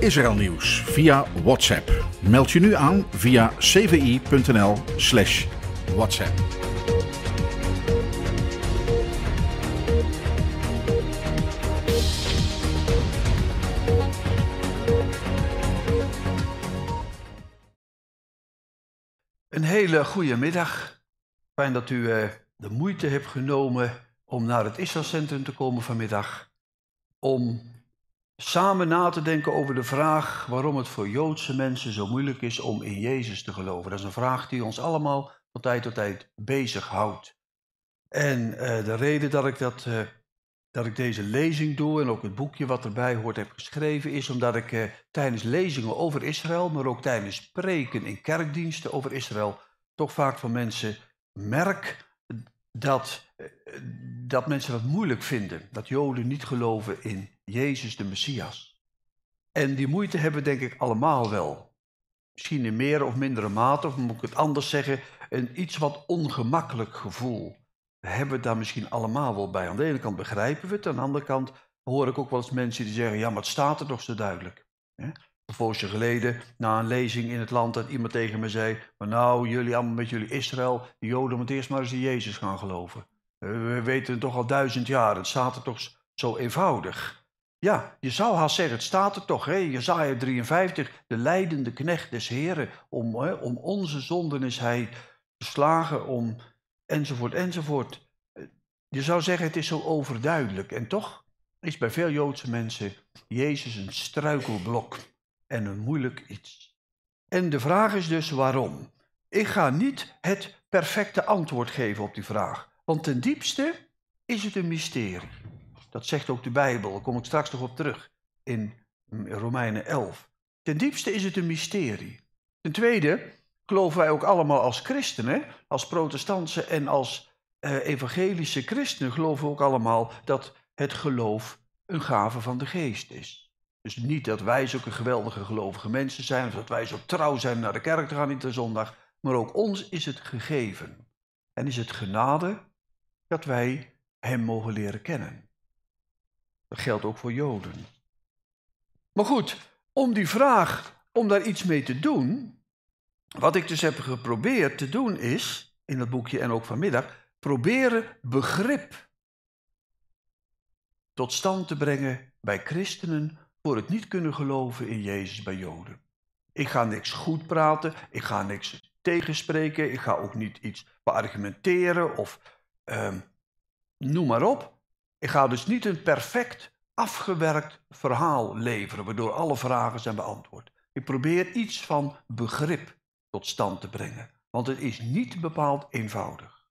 Israël nieuws via WhatsApp. Meld je nu aan via cvi.nl/slash WhatsApp. Een hele goede middag. Fijn dat u eh, de moeite hebt genomen om naar het Israëlcentrum te komen vanmiddag. Om samen na te denken over de vraag waarom het voor Joodse mensen zo moeilijk is om in Jezus te geloven. Dat is een vraag die ons allemaal van tijd tot tijd bezighoudt. En eh, de reden dat ik, dat, eh, dat ik deze lezing doe en ook het boekje wat erbij hoort heb geschreven, is omdat ik eh, tijdens lezingen over Israël, maar ook tijdens preken in kerkdiensten over Israël, toch vaak van mensen merk dat, dat mensen dat moeilijk vinden. Dat Joden niet geloven in Jezus de Messias. En die moeite hebben denk ik allemaal wel. Misschien in meer of mindere mate, of moet ik het anders zeggen, een iets wat ongemakkelijk gevoel. We hebben we daar misschien allemaal wel bij. Aan de ene kant begrijpen we het, aan de andere kant hoor ik ook wel eens mensen die zeggen, ja, maar het staat er toch zo duidelijk. Een poosje geleden, na een lezing in het land, dat iemand tegen me zei, maar nou, jullie allemaal met jullie Israël, de Joden moeten eerst maar eens in Jezus gaan geloven. We weten het toch al duizend jaar, het staat er toch zo eenvoudig. Ja, je zou haast zeggen, het staat er toch, hè? Jezaja 53, de leidende knecht des Heren, om, om onze zonden is hij geslagen, om enzovoort, enzovoort. Eh, je zou zeggen, het is zo overduidelijk. En toch is bij veel Joodse mensen Jezus een struikelblok en een moeilijk iets. En de vraag is dus waarom? Ik ga niet het perfecte antwoord geven op die vraag, want ten diepste is het een mysterie. Dat zegt ook de Bijbel, daar kom ik straks nog op terug in mm, Romeinen 11. Ten diepste is het een mysterie. Ten tweede geloven wij ook allemaal als christenen, als protestantse en als eh, evangelische christenen, geloven we ook allemaal dat het geloof een gave van de geest is. Dus niet dat wij zulke geweldige gelovige mensen zijn, of dat wij zo trouw zijn naar de kerk te gaan in de zondag, maar ook ons is het gegeven. En is het genade dat wij Hem mogen leren kennen. Dat geldt ook voor Joden. Maar goed, om die vraag, om daar iets mee te doen, wat ik dus heb geprobeerd te doen is, in dat boekje en ook vanmiddag, proberen begrip tot stand te brengen bij christenen voor het niet kunnen geloven in Jezus bij Joden. Ik ga niks goed praten, ik ga niks tegenspreken, ik ga ook niet iets beargumenteren of ehm, noem maar op. Ik ga dus niet een perfect afgewerkt verhaal leveren, waardoor alle vragen zijn beantwoord. Ik probeer iets van begrip tot stand te brengen, want het is niet bepaald eenvoudig.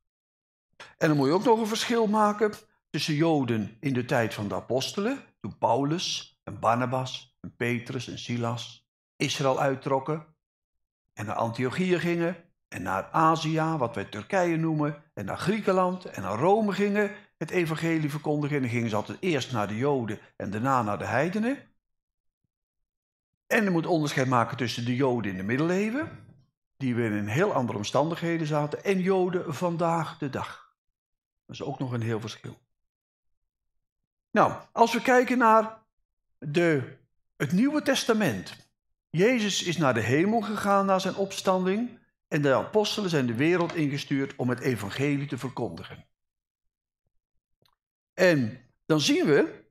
En dan moet je ook nog een verschil maken tussen Joden in de tijd van de apostelen, toen Paulus en Barnabas en Petrus en Silas Israël uittrokken en naar Antiochië gingen en naar Azië, wat wij Turkije noemen, en naar Griekenland en naar Rome gingen het evangelie verkondigen. En dan gingen ze altijd eerst naar de Joden en daarna naar de heidenen. En je moet onderscheid maken tussen de Joden in de middeleeuwen, die weer in heel andere omstandigheden zaten, en Joden vandaag de dag. Dat is ook nog een heel verschil. Nou, als we kijken naar de, het Nieuwe Testament. Jezus is naar de hemel gegaan na zijn opstanding en de apostelen zijn de wereld ingestuurd om het evangelie te verkondigen. En dan zien we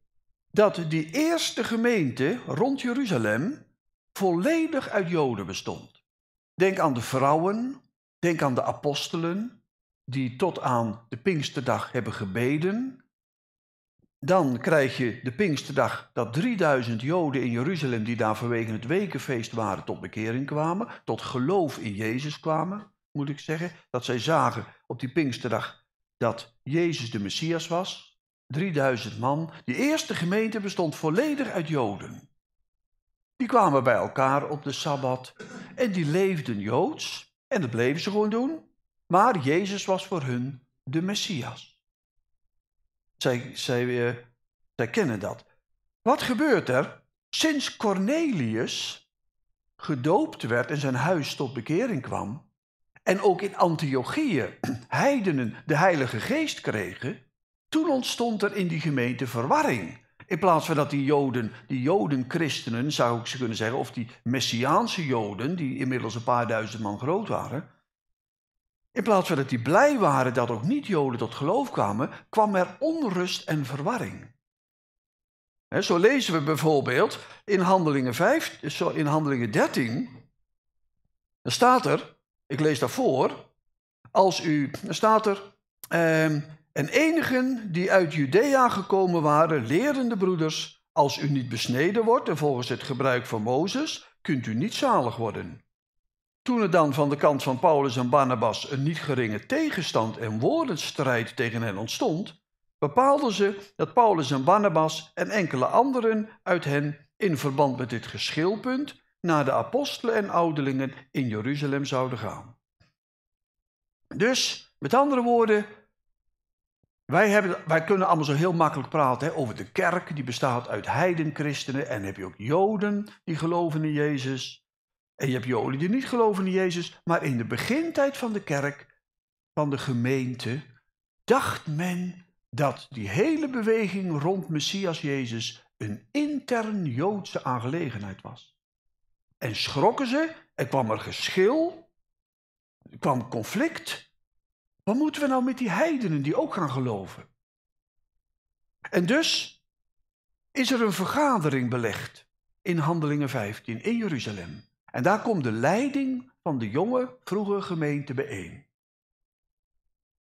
dat die eerste gemeente rond Jeruzalem volledig uit Joden bestond. Denk aan de vrouwen, denk aan de apostelen, die tot aan de Pinksterdag hebben gebeden. Dan krijg je de Pinksterdag dat 3000 Joden in Jeruzalem, die daar vanwege het wekenfeest waren, tot bekering kwamen, tot geloof in Jezus kwamen, moet ik zeggen. Dat zij zagen op die Pinksterdag dat Jezus de Messias was. 3000 man. Die eerste gemeente bestond volledig uit Joden. Die kwamen bij elkaar op de Sabbat en die leefden Joods en dat bleven ze gewoon doen. Maar Jezus was voor hun de Messias. Zij, eh, kennen dat. Wat gebeurt er? Sinds Cornelius gedoopt werd en zijn huis tot bekering kwam, en ook in Antiochieën heidenen de Heilige Geest kregen, toen ontstond er in die gemeente verwarring. In plaats van dat die Joden, die Joden-christenen, zou ik ze kunnen zeggen, of die Messiaanse Joden, die inmiddels een paar duizend man groot waren, in plaats van dat die blij waren dat ook niet-Joden tot geloof kwamen, kwam er onrust en verwarring. He, zo lezen we bijvoorbeeld in Handelingen, 5, in Handelingen 13, dan staat er, ik lees daarvoor, als u, dan staat er, ehm, en enigen die uit Judea gekomen waren, leren de broeders, als u niet besneden wordt en volgens het gebruik van Mozes, kunt u niet zalig worden. Toen er dan van de kant van Paulus en Barnabas een niet geringe tegenstand en woordenstrijd tegen hen ontstond, bepaalden ze dat Paulus en Barnabas en enkele anderen uit hen in verband met dit geschilpunt naar de apostelen en ouderlingen in Jeruzalem zouden gaan. Dus, met andere woorden, wij, hebben, wij kunnen allemaal zo heel makkelijk praten hè, over de kerk, die bestaat uit heidenchristenen. En heb je ook Joden die geloven in Jezus. En je hebt Joden die niet geloven in Jezus. Maar in de begintijd van de kerk, van de gemeente, dacht men dat die hele beweging rond Messias Jezus een intern Joodse aangelegenheid was. En schrokken ze, er kwam er geschil, er kwam conflict. Wat moeten we nou met die heidenen die ook gaan geloven? En dus is er een vergadering belegd in Handelingen 15 in Jeruzalem. En daar komt de leiding van de jonge, vroege gemeente bijeen.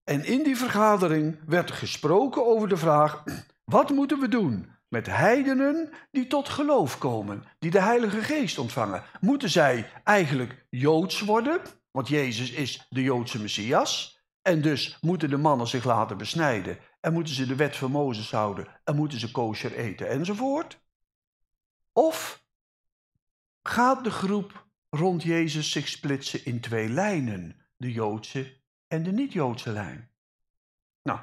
En in die vergadering werd gesproken over de vraag: wat moeten we doen met heidenen die tot geloof komen, die de Heilige Geest ontvangen? Moeten zij eigenlijk joods worden? Want Jezus is de Joodse Messias. En dus moeten de mannen zich laten besnijden. En moeten ze de wet van Mozes houden. En moeten ze kosher eten enzovoort. Of gaat de groep rond Jezus zich splitsen in twee lijnen. De Joodse en de niet-Joodse lijn. Nou,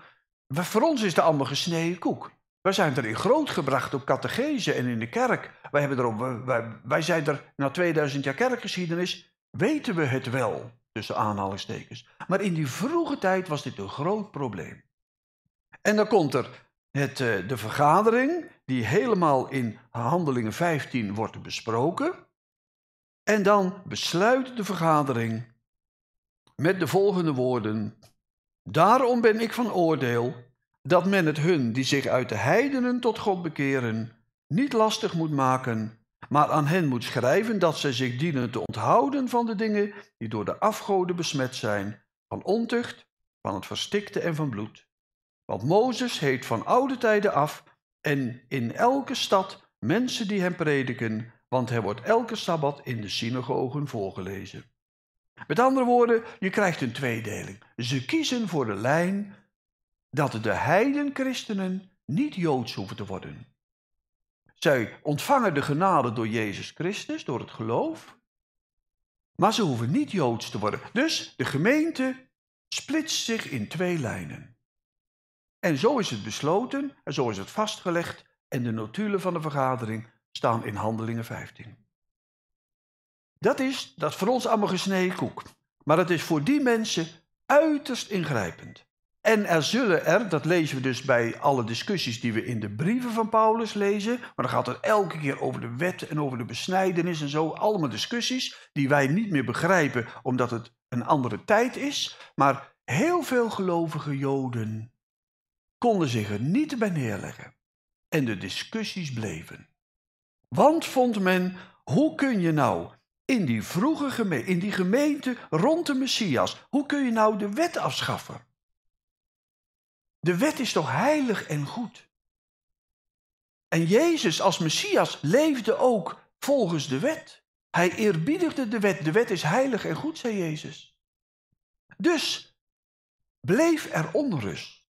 voor ons is de allemaal gesneden koek. Wij zijn erin grootgebracht op catechese en in de kerk. Wij, hebben erop, wij, wij zijn er na 2000 jaar kerkgeschiedenis, weten we het wel. Tussen aanhalingstekens. Maar in die vroege tijd was dit een groot probleem. En dan komt er het, eh, de vergadering, die helemaal in Handelingen 15 wordt besproken. En dan besluit de vergadering met de volgende woorden: Daarom ben ik van oordeel dat men het hun die zich uit de heidenen tot God bekeren niet lastig moet maken maar aan hen moet schrijven dat zij zich dienen te onthouden van de dingen die door de afgoden besmet zijn, van ontucht, van het verstikte en van bloed. Want Mozes heet van oude tijden af en in elke stad mensen die hem prediken, want hij wordt elke sabbat in de synagogen voorgelezen. Met andere woorden, je krijgt een tweedeling. Ze kiezen voor de lijn dat de heiden-christenen niet joods hoeven te worden. Zij ontvangen de genade door Jezus Christus, door het geloof. Maar ze hoeven niet joods te worden. Dus de gemeente splitst zich in twee lijnen. En zo is het besloten en zo is het vastgelegd. En de notulen van de vergadering staan in Handelingen 15. Dat is, dat voor ons allemaal gesneden koek. Maar het is voor die mensen uiterst ingrijpend. En er zullen er, dat lezen we dus bij alle discussies die we in de brieven van Paulus lezen, maar dan gaat het elke keer over de wet en over de besnijdenis en zo, allemaal discussies die wij niet meer begrijpen omdat het een andere tijd is, maar heel veel gelovige Joden konden zich er niet bij neerleggen en de discussies bleven. Want vond men, hoe kun je nou in die vroege gemeente, in die gemeente rond de Messias, hoe kun je nou de wet afschaffen? De wet is toch heilig en goed? En Jezus als Messias leefde ook volgens de wet. Hij eerbiedigde de wet. De wet is heilig en goed, zei Jezus. Dus bleef er onrust.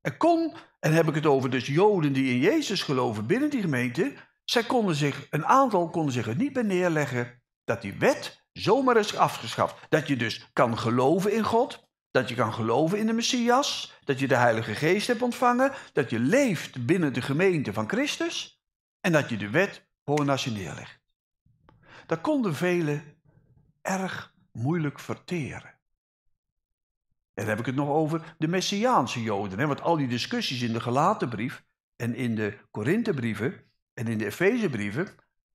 Er kon, en heb ik het over dus Joden die in Jezus geloven binnen die gemeente, zij konden zich, een aantal konden zich er niet bij neerleggen dat die wet zomaar is afgeschaft. Dat je dus kan geloven in God, dat je kan geloven in de Messias, dat je de Heilige Geest hebt ontvangen, dat je leeft binnen de gemeente van Christus en dat je de wet voor legt. Dat konden velen erg moeilijk verteren. En dan heb ik het nog over de Messiaanse Joden. Hè? Want al die discussies in de Galatenbrief en in de Korinthebrieven en in de Efezebrieven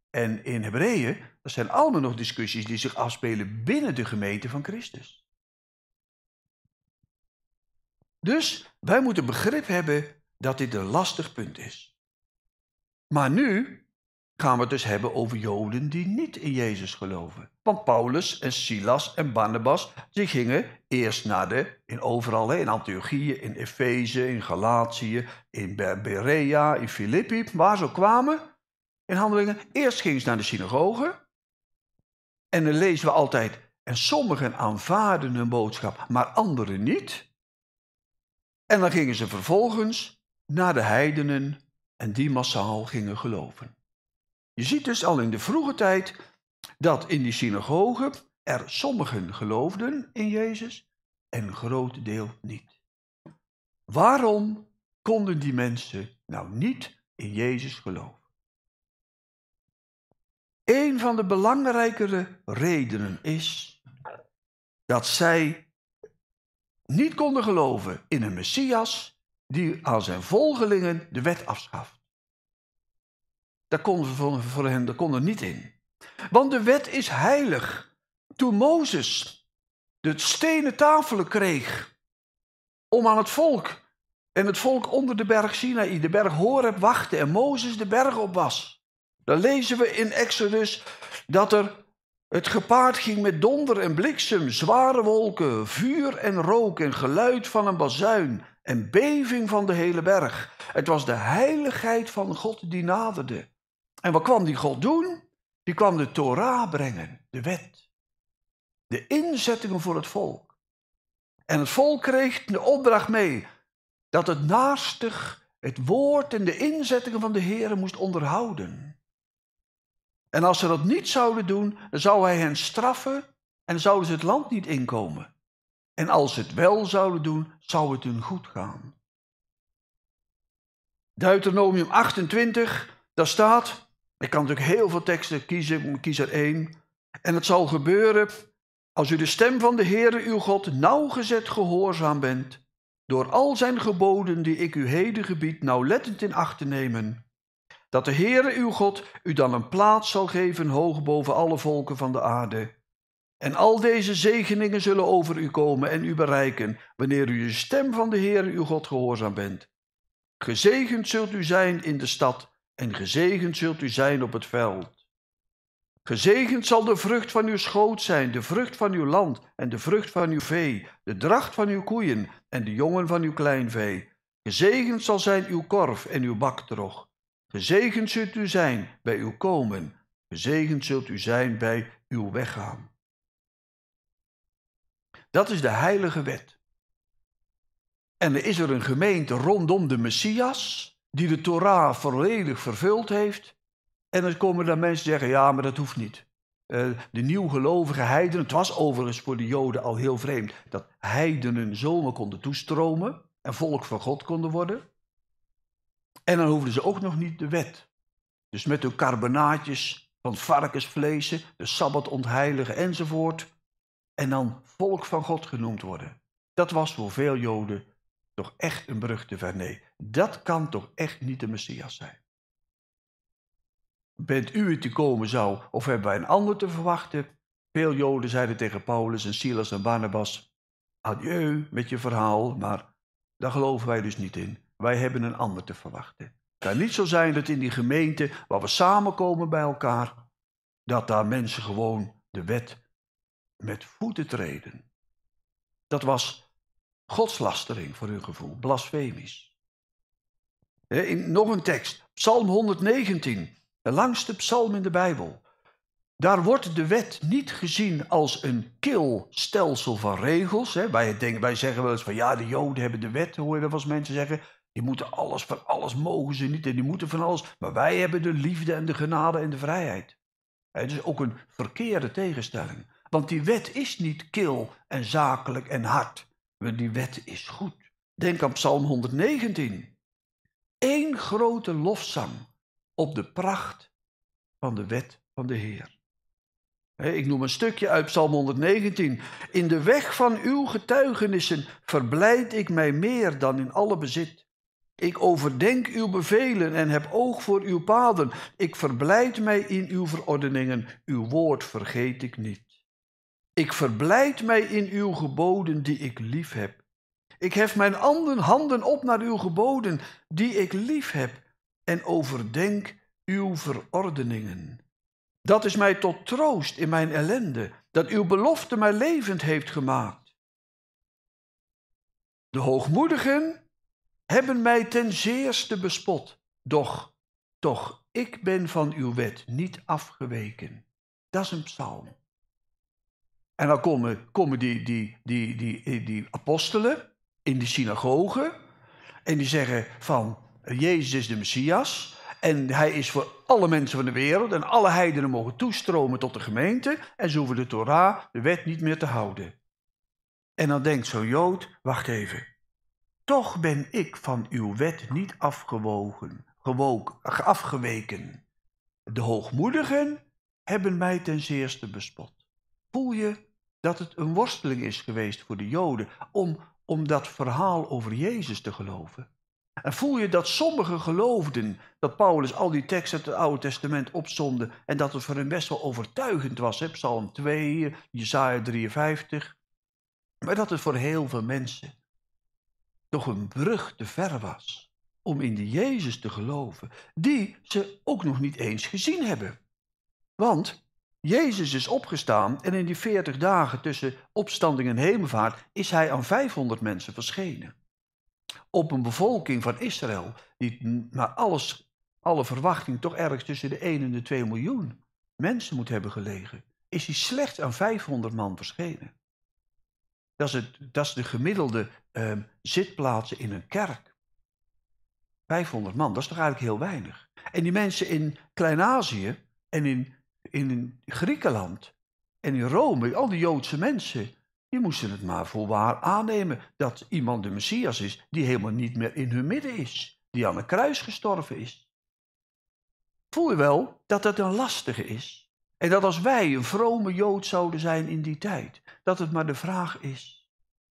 en in Hebreeën, dat zijn allemaal nog discussies die zich afspelen binnen de gemeente van Christus. Dus wij moeten begrip hebben dat dit een lastig punt is. Maar nu gaan we het dus hebben over Joden die niet in Jezus geloven. Want Paulus en Silas en Barnabas, die gingen eerst naar de, in overal, in Antiochieën, in Efeze, in Galatië, in Berea, in Filippi, waar ze ook kwamen, in handelingen. Eerst gingen ze naar de synagogen, En dan lezen we altijd, en sommigen aanvaarden hun boodschap, maar anderen niet. En dan gingen ze vervolgens naar de heidenen en die massaal gingen geloven. Je ziet dus al in de vroege tijd dat in die synagogen er sommigen geloofden in Jezus en een groot deel niet. Waarom konden die mensen nou niet in Jezus geloven? Een van de belangrijkere redenen is dat zij niet konden geloven in een Messias die aan zijn volgelingen de wet afschaft. Daar konden voor hen daar konden niet in. Want de wet is heilig. Toen Mozes de stenen tafelen kreeg om aan het volk en het volk onder de berg Sinaï, de berg Horeb, wachtte en Mozes de berg op was. Dan lezen we in Exodus dat er het gepaard ging met donder en bliksem, zware wolken, vuur en rook en geluid van een bazuin en beving van de hele berg. Het was de heiligheid van God die naderde. En wat kwam die God doen? Die kwam de Torah brengen, de wet. De inzettingen voor het volk. En het volk kreeg de opdracht mee dat het naastig het woord en de inzettingen van de Heer moest onderhouden. En als ze dat niet zouden doen, dan zou hij hen straffen en zouden ze het land niet inkomen. En als ze het wel zouden doen, zou het hun goed gaan. Deuteronomium 28, daar staat, ik kan natuurlijk heel veel teksten kiezen, ik kies er één. En het zal gebeuren als u de stem van de Heere uw God nauwgezet gehoorzaam bent, door al zijn geboden die ik u heden gebied nauwlettend in acht te nemen, dat de Heere uw God u dan een plaats zal geven hoog boven alle volken van de aarde. En al deze zegeningen zullen over u komen en u bereiken, wanneer u de stem van de Heere uw God gehoorzaam bent. Gezegend zult u zijn in de stad en gezegend zult u zijn op het veld. Gezegend zal de vrucht van uw schoot zijn, de vrucht van uw land en de vrucht van uw vee, de dracht van uw koeien en de jongen van uw kleinvee. Gezegend zal zijn uw korf en uw bakdrog. Gezegend zult u zijn bij uw komen. Gezegend zult u zijn bij uw weggaan. Dat is de heilige wet. En er is er een gemeente rondom de Messias die de Torah volledig vervuld heeft. En dan komen daar mensen zeggen, ja, maar dat hoeft niet. Eh, de nieuwgelovige heidenen, het was overigens voor de Joden al heel vreemd dat heidenen zomaar konden toestromen en volk van God konden worden. En dan hoefden ze ook nog niet de wet. Dus met hun carbonaatjes, van varkensvlees, de sabbat ontheiligen enzovoort. En dan volk van God genoemd worden. Dat was voor veel Joden toch echt een brug te ver. Nee, dat kan toch echt niet de Messias zijn. Bent u het te komen zou, of hebben wij een ander te verwachten? Veel Joden zeiden tegen Paulus en Silas en Barnabas: Adieu met je verhaal, maar daar geloven wij dus niet in. Wij hebben een ander te verwachten. Het kan niet zo zijn dat in die gemeente waar we samenkomen bij elkaar, dat daar mensen gewoon de wet met voeten treden. Dat was godslastering voor hun gevoel, blasfemisch. In, nog een tekst, Psalm 119, de langste psalm in de Bijbel. Daar wordt de wet niet gezien als een kil stelsel van regels. Hè. Wij, denken, wij zeggen wel eens van ja, de Joden hebben de wet, hoor je wel eens mensen zeggen. Die moeten alles, van alles mogen ze niet en die moeten van alles. Maar wij hebben de liefde en de genade en de vrijheid. Het is ook een verkeerde tegenstelling. Want die wet is niet kil en zakelijk en hard. Maar die wet is goed. Denk aan Psalm 119. Eén grote lofzang op de pracht van de wet van de Heer. Ik noem een stukje uit Psalm 119. In de weg van uw getuigenissen verblijd ik mij meer dan in alle bezit. Ik overdenk uw bevelen en heb oog voor uw paden. Ik verblijd mij in uw verordeningen. Uw woord vergeet ik niet. Ik verblijd mij in uw geboden die ik lief heb. Ik hef mijn handen op naar uw geboden die ik lief heb en overdenk uw verordeningen. Dat is mij tot troost in mijn ellende, dat uw belofte mij levend heeft gemaakt. De hoogmoedigen hebben mij ten zeerste bespot, doch, toch, ik ben van uw wet niet afgeweken. Dat is een psalm. En dan komen, komen die, die, die, die, eh, apostelen in de synagoge en die zeggen van eh, Jezus is de Messias en hij is voor alle mensen van de wereld en alle heidenen mogen toestromen tot de gemeente en ze hoeven de Torah, de wet, niet meer te houden. En dan denkt zo'n Jood, wacht even, toch ben ik van uw wet niet afgewogen, gewook, afgeweken. De hoogmoedigen hebben mij ten zeerste bespot. Voel je dat het een worsteling is geweest voor de Joden om, om dat verhaal over Jezus te geloven? En voel je dat sommigen geloofden dat Paulus al die teksten uit het Oude Testament opzonde en dat het voor hen best wel overtuigend was, hè? Psalm 2, Jesaja 53, maar dat het voor heel veel mensen doch een brug te ver was om in de Jezus te geloven, die ze ook nog niet eens gezien hebben. Want Jezus is opgestaan en in die 40 dagen tussen opstanding en hemelvaart is hij aan 500 mensen verschenen. Op een bevolking van Israël die naar alles, alle verwachting toch ergens tussen de 1 en de 2 miljoen mensen moet hebben gelegen, is hij slechts aan 500 man verschenen. Dat is, het, dat is de gemiddelde Ehm, zitplaatsen in een kerk. 500 man, dat is toch eigenlijk heel weinig. En die mensen in Klein-Azië en in, in Griekenland en in Rome, al die Joodse mensen, die moesten het maar voorwaar aannemen dat iemand de Messias is die helemaal niet meer in hun midden is, die aan een kruis gestorven is. Voel je wel dat dat een lastige is? En dat als wij een vrome Jood zouden zijn in die tijd, dat het maar de vraag is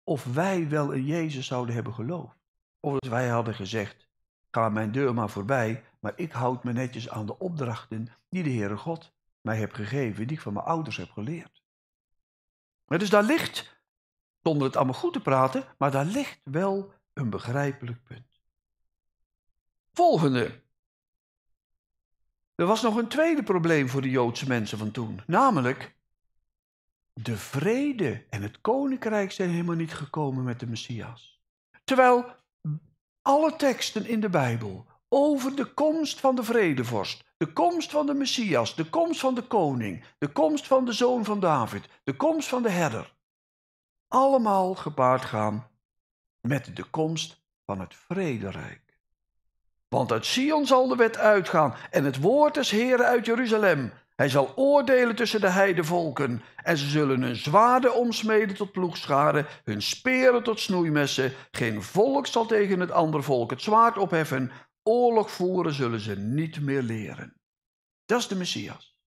of wij wel in Jezus zouden hebben geloofd. Of dat wij hadden gezegd, ga mijn deur maar voorbij, maar ik houd me netjes aan de opdrachten die de Heere God mij heeft gegeven, die ik van mijn ouders heb geleerd. Maar dus daar ligt, zonder het allemaal goed te praten, maar daar ligt wel een begrijpelijk punt. Volgende. Er was nog een tweede probleem voor de Joodse mensen van toen, namelijk de vrede en het koninkrijk zijn helemaal niet gekomen met de Messias. Terwijl alle teksten in de Bijbel over de komst van de vredevorst, de komst van de Messias, de komst van de koning, de komst van de zoon van David, de komst van de herder, allemaal gepaard gaan met de komst van het vrederijk. Want uit Sion zal de wet uitgaan en het woord des Heren uit Jeruzalem. Hij zal oordelen tussen de heidevolken en ze zullen hun zwaarden omsmeden tot ploegscharen, hun speren tot snoeimessen. Geen volk zal tegen het andere volk het zwaard opheffen. Oorlog voeren zullen ze niet meer leren. Dat is de Messias.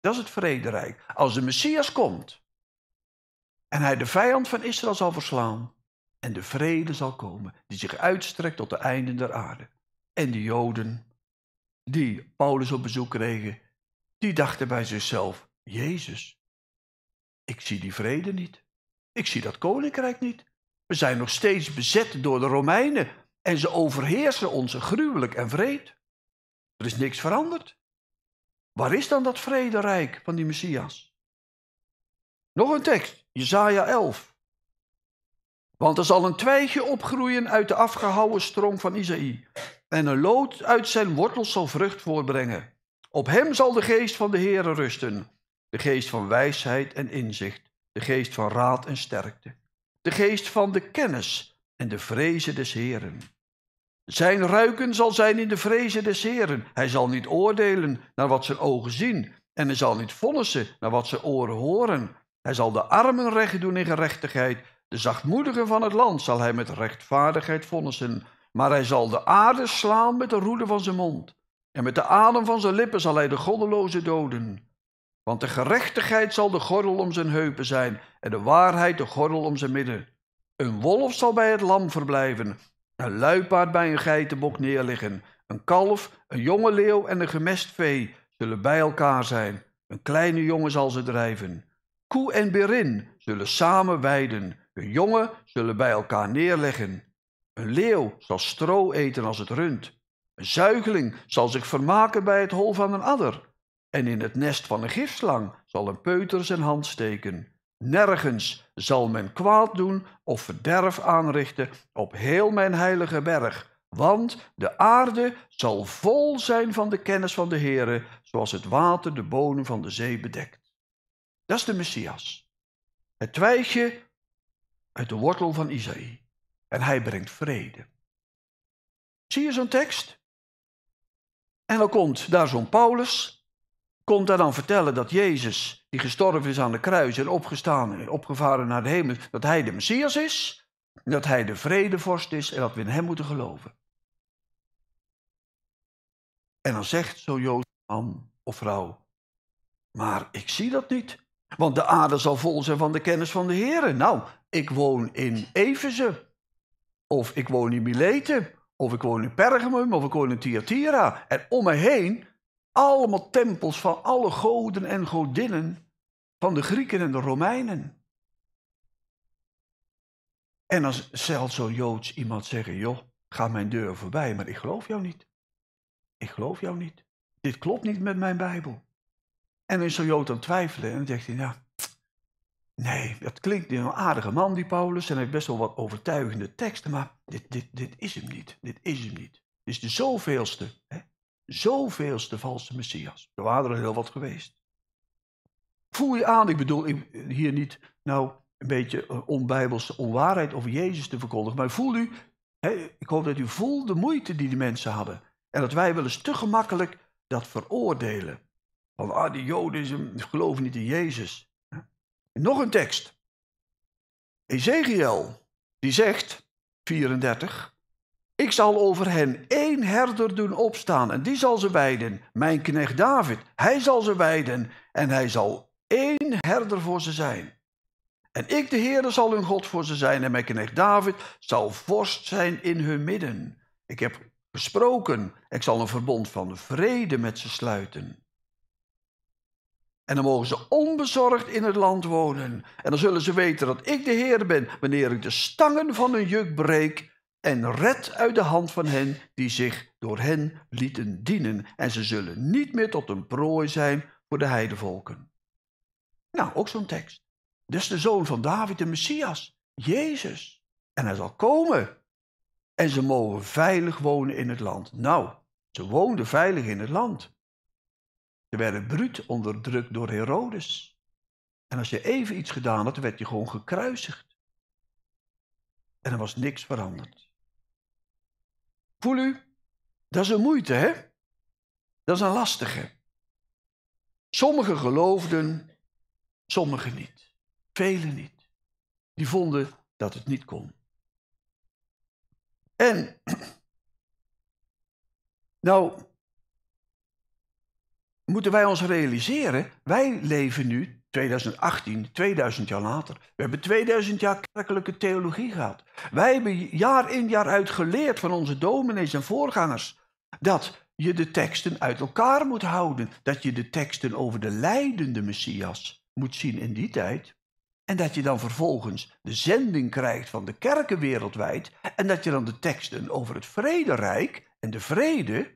Dat is het vrederijk. Als de Messias komt en hij de vijand van Israël zal verslaan en de vrede zal komen die zich uitstrekt tot de einde der aarde. En de Joden die Paulus op bezoek kregen, die dachten bij zichzelf: Jezus, ik zie die vrede niet. Ik zie dat koninkrijk niet. We zijn nog steeds bezet door de Romeinen en ze overheersen ons gruwelijk en vreed. Er is niks veranderd. Waar is dan dat vrederijk van die Messias? Nog een tekst, Jezaja 11. Want er zal een twijgje opgroeien uit de afgehouwen stroom van Isaïe, en een lood uit zijn wortels zal vrucht voorbrengen. Op hem zal de geest van de Heere rusten. De geest van wijsheid en inzicht. De geest van raad en sterkte. De geest van de kennis en de vrezen des Heeren. Zijn ruiken zal zijn in de vrezen des Heeren. Hij zal niet oordelen naar wat zijn ogen zien. En hij zal niet vonnissen naar wat zijn oren horen. Hij zal de armen recht doen in gerechtigheid. De zachtmoedigen van het land zal hij met rechtvaardigheid vonnissen. Maar hij zal de aarde slaan met de roede van zijn mond. En met de adem van zijn lippen zal hij de goddeloze doden. Want de gerechtigheid zal de gordel om zijn heupen zijn en de waarheid de gordel om zijn midden. Een wolf zal bij het lam verblijven, een luipaard bij een geitenbok neerliggen, een kalf, een jonge leeuw en een gemest vee zullen bij elkaar zijn. Een kleine jongen zal ze drijven. Koe en berin zullen samen weiden, hun jongen zullen bij elkaar neerleggen. Een leeuw zal stro eten als het rund. Een zuigeling zal zich vermaken bij het hol van een adder. En in het nest van een gifslang zal een peuter zijn hand steken. Nergens zal men kwaad doen of verderf aanrichten op heel mijn heilige berg. Want de aarde zal vol zijn van de kennis van de Heere, zoals het water de bodem van de zee bedekt. Dat is de Messias. Het twijgje uit de wortel van Isaïe. En hij brengt vrede. Zie je zo'n tekst? En dan komt daar zo'n Paulus, komt daar dan vertellen dat Jezus, die gestorven is aan de kruis en opgestaan, opgevaren naar de hemel, dat hij de Messias is, dat hij de vredevorst is en dat we in hem moeten geloven. En dan zegt zo'n Jozef man of vrouw, maar ik zie dat niet, want de aarde zal vol zijn van de kennis van de Heer. Nou, ik woon in Efeze, of ik woon in Mileten, of ik woon in Pergamum, of ik woon in Thyatira. En om me heen allemaal tempels van alle goden en godinnen van de Grieken en de Romeinen. En dan zelfs zo'n Joods iemand zeggen, joh, ga mijn deur voorbij, maar ik geloof jou niet. Ik geloof jou niet. Dit klopt niet met mijn Bijbel. En dan is zo'n Jood aan het twijfelen en dan zegt hij, ja, nou, Nee, dat klinkt een aardige man, die Paulus. En hij heeft best wel wat overtuigende teksten. Maar dit, dit, dit is hem niet. Dit is hem niet. Dit is de zoveelste, hè? zoveelste valse messias. Er waren er heel wat geweest. Voel je aan, ik bedoel hier niet nou een beetje eh, onbijbelse onwaarheid over Jezus te verkondigen. Maar voel u, hè, ik hoop dat u voelt de moeite die die mensen hadden. En dat wij wel eens te gemakkelijk dat veroordelen. Van, ah, die Joden geloven niet in Jezus. Nog een tekst. Ezekiel, die zegt, 34, ik zal over hen één herder doen opstaan en die zal ze wijden. mijn knecht David. Hij zal ze wijden, en hij zal één herder voor ze zijn. En ik, de Heer, zal hun God voor ze zijn en mijn knecht David zal vorst zijn in hun midden. Ik heb gesproken, ik zal een verbond van vrede met ze sluiten. En dan mogen ze onbezorgd in het land wonen. En dan zullen ze weten dat ik de Heer ben, wanneer ik de stangen van hun juk breek en red uit de hand van hen die zich door hen lieten dienen. En ze zullen niet meer tot een prooi zijn voor de heidevolken. Nou, ook zo'n tekst. is de zoon van David, de Messias, Jezus. En hij zal komen. En ze mogen veilig wonen in het land. Nou, ze woonden veilig in het land. Ze werden bruut onderdrukt door Herodes. En als je even iets gedaan had, werd je gewoon gekruisigd. En er was niks veranderd. Voel u? Dat is een moeite, hè? Dat is een lastige. Sommigen geloofden, sommigen niet. Velen niet. Die vonden dat het niet kon. En, nou, moeten wij ons realiseren, wij leven nu 2018, 2000 jaar later. We hebben 2000 jaar kerkelijke theologie gehad. Wij hebben jaar in jaar uit geleerd van onze dominees en voorgangers dat je de teksten uit elkaar moet houden, dat je de teksten over de leidende Messias moet zien in die tijd. En dat je dan vervolgens de zending krijgt van de kerken wereldwijd. En dat je dan de teksten over het vrederijk en de vrede,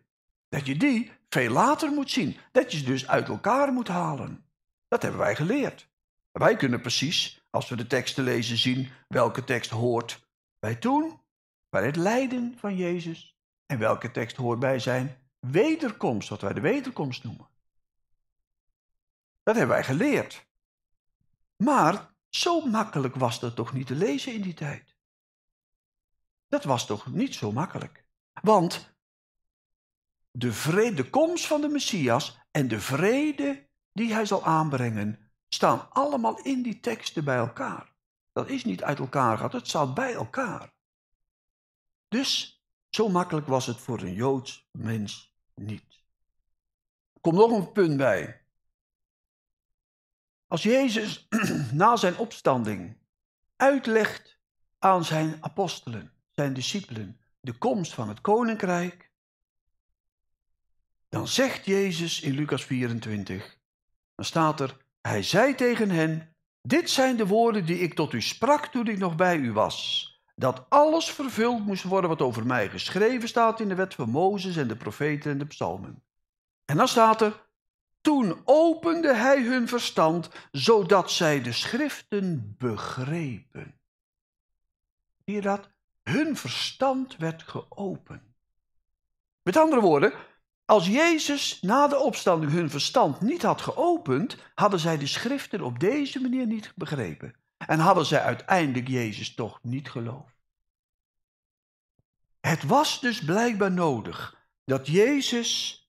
dat je die veel later moet zien. Dat je ze dus uit elkaar moet halen. Dat hebben wij geleerd. Wij kunnen precies, als we de teksten lezen, zien welke tekst hoort bij toen, bij het lijden van Jezus. En welke tekst hoort bij zijn wederkomst, wat wij de wederkomst noemen. Dat hebben wij geleerd. Maar zo makkelijk was dat toch niet te lezen in die tijd? Dat was toch niet zo makkelijk? Want de, vrede, komst van de Messias en de vrede die hij zal aanbrengen, staan allemaal in die teksten bij elkaar. Dat is niet uit elkaar gehad, het staat bij elkaar. Dus zo makkelijk was het voor een Joods mens niet. Er komt nog een punt bij. Als Jezus na zijn opstanding uitlegt aan zijn apostelen, zijn discipelen, de komst van het koninkrijk, dan zegt Jezus in Lucas 24, dan staat er, hij zei tegen hen, dit zijn de woorden die ik tot u sprak toen ik nog bij u was. Dat alles vervuld moest worden wat over mij geschreven staat in de wet van Mozes en de profeten en de psalmen. En dan staat er, toen opende hij hun verstand, zodat zij de schriften begrepen. Zie dat? Hun verstand werd geopend. Met andere woorden, als Jezus na de opstanding hun verstand niet had geopend, hadden zij de schriften op deze manier niet begrepen. En hadden zij uiteindelijk Jezus toch niet geloofd. Het was dus blijkbaar nodig dat Jezus,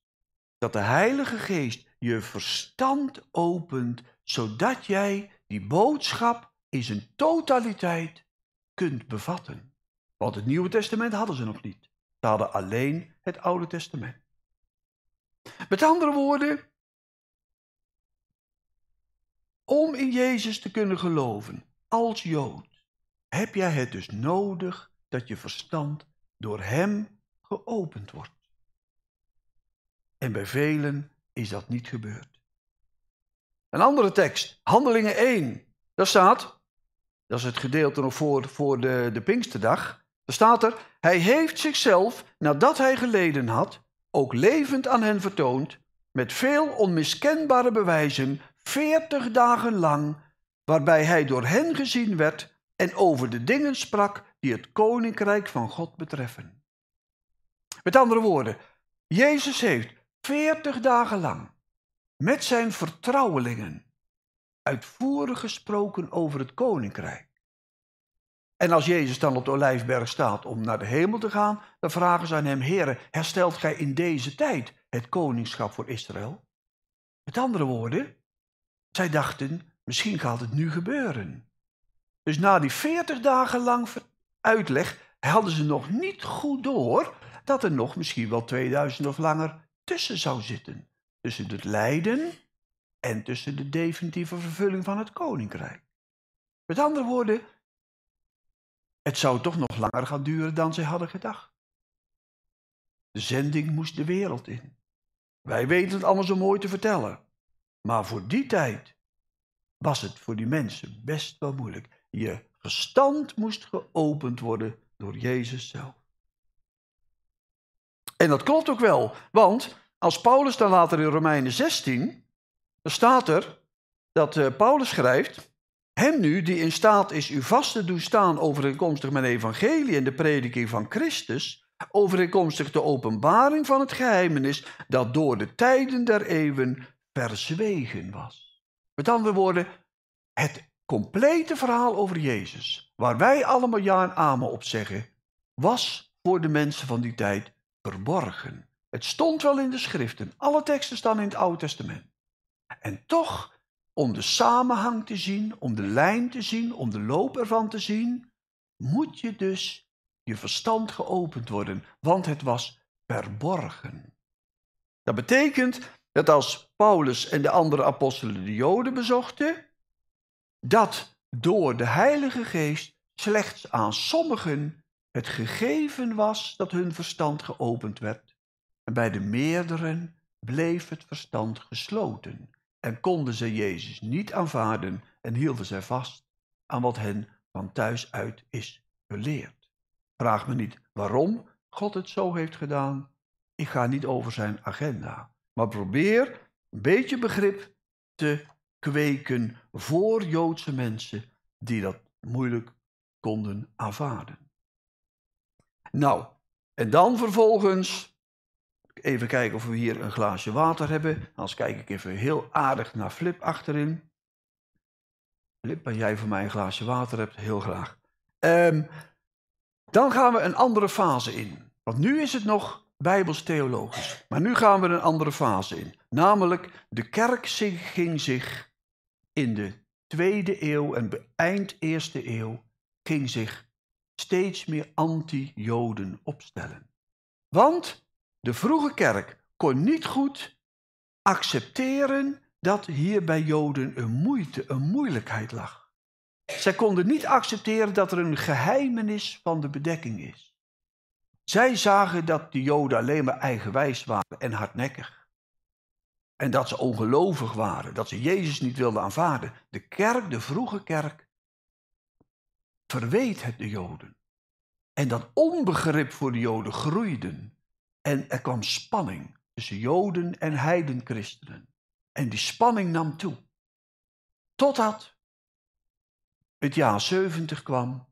dat de Heilige Geest je verstand opent, zodat jij die boodschap in zijn totaliteit kunt bevatten. Want het Nieuwe Testament hadden ze nog niet. Ze hadden alleen het Oude Testament. Met andere woorden, om in Jezus te kunnen geloven als Jood, heb jij het dus nodig dat je verstand door Hem geopend wordt. En bij velen is dat niet gebeurd. Een andere tekst, Handelingen 1, daar staat, dat is het gedeelte nog voor, voor de, de Pinksterdag, daar staat er, hij heeft zichzelf, nadat hij geleden had, ook levend aan hen vertoond, met veel onmiskenbare bewijzen, veertig dagen lang, waarbij hij door hen gezien werd en over de dingen sprak die het koninkrijk van God betreffen. Met andere woorden, Jezus heeft veertig dagen lang met zijn vertrouwelingen uitvoerig gesproken over het koninkrijk. En als Jezus dan op de olijfberg staat om naar de hemel te gaan, dan vragen ze aan hem: Heere, herstelt gij in deze tijd het koningschap voor Israël? Met andere woorden, zij dachten: misschien gaat het nu gebeuren. Dus na die veertig dagen lang uitleg hadden ze nog niet goed door dat er nog misschien wel 2000 of langer tussen zou zitten. Tussen het lijden en tussen de definitieve vervulling van het koninkrijk. Met andere woorden, het zou toch nog langer gaan duren dan zij hadden gedacht. De zending moest de wereld in. Wij weten het allemaal zo mooi te vertellen. Maar voor die tijd was het voor die mensen best wel moeilijk. Je gestand moest geopend worden door Jezus zelf. En dat klopt ook wel, want als Paulus dan later in Romeinen 16, dan staat er dat eh, Paulus schrijft, hem nu, die in staat is u vast te doen staan overeenkomstig mijn evangelie en de prediking van Christus, overeenkomstig de openbaring van het geheimenis dat door de tijden der eeuwen verzwegen was. Met andere woorden, het complete verhaal over Jezus, waar wij allemaal ja en amen op zeggen, was voor de mensen van die tijd verborgen. Het stond wel in de schriften, alle teksten staan in het Oude Testament. En toch om de samenhang te zien, om de lijn te zien, om de loop ervan te zien, moet je dus je verstand geopend worden, want het was verborgen. Dat betekent dat als Paulus en de andere apostelen de Joden bezochten, dat door de Heilige Geest slechts aan sommigen het gegeven was dat hun verstand geopend werd, en bij de meerderen bleef het verstand gesloten. En konden zij Jezus niet aanvaarden en hielden zij vast aan wat hen van thuis uit is geleerd. Vraag me niet waarom God het zo heeft gedaan. Ik ga niet over zijn agenda. Maar probeer een beetje begrip te kweken voor Joodse mensen die dat moeilijk konden aanvaarden. Nou, en dan vervolgens Even kijken of we hier een glaasje water hebben. Anders kijk ik even heel aardig naar Flip achterin. Flip, als jij voor mij een glaasje water hebt, heel graag. Ehm, dan gaan we een andere fase in. Want nu is het nog bijbelstheologisch. theologisch Maar nu gaan we een andere fase in. Namelijk, de kerk ging zich in de tweede eeuw en eind eerste eeuw ging zich steeds meer anti-Joden opstellen. Want de vroege kerk kon niet goed accepteren dat hier bij Joden een moeite, een moeilijkheid lag. Zij konden niet accepteren dat er een geheimenis van de bedekking is. Zij zagen dat de Joden alleen maar eigenwijs waren en hardnekkig. En dat ze ongelovig waren, dat ze Jezus niet wilden aanvaarden. De kerk, de vroege kerk, verweet het de Joden. En dat onbegrip voor de Joden groeide. En er kwam spanning tussen Joden en heidenchristenen. En die spanning nam toe. Totdat het jaar 70 kwam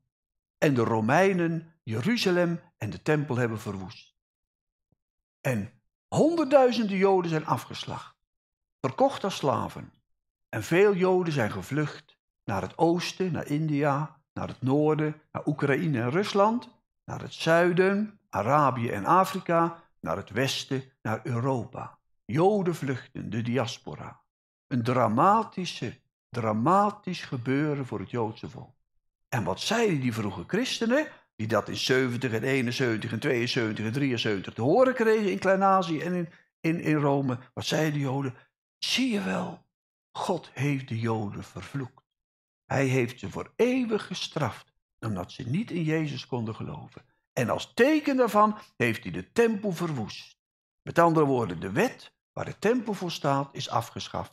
en de Romeinen Jeruzalem en de tempel hebben verwoest. En honderdduizenden Joden zijn afgeslacht, verkocht als slaven. En veel Joden zijn gevlucht naar het oosten, naar India, naar het noorden, naar Oekraïne en Rusland naar het zuiden, Arabië en Afrika, naar het westen, naar Europa. Joden vluchten, de diaspora. Een dramatische, dramatisch gebeuren voor het Joodse volk. En wat zeiden die vroege christenen, die dat in 70 en 71 en 72 en 73 te horen kregen in Klein-Azië en in, in, in Rome? Wat zeiden de Joden? Zie je wel, God heeft de Joden vervloekt. Hij heeft ze voor eeuwig gestraft omdat ze niet in Jezus konden geloven. En als teken daarvan heeft hij de tempel verwoest. Met andere woorden, de wet waar de tempel voor staat is afgeschaft.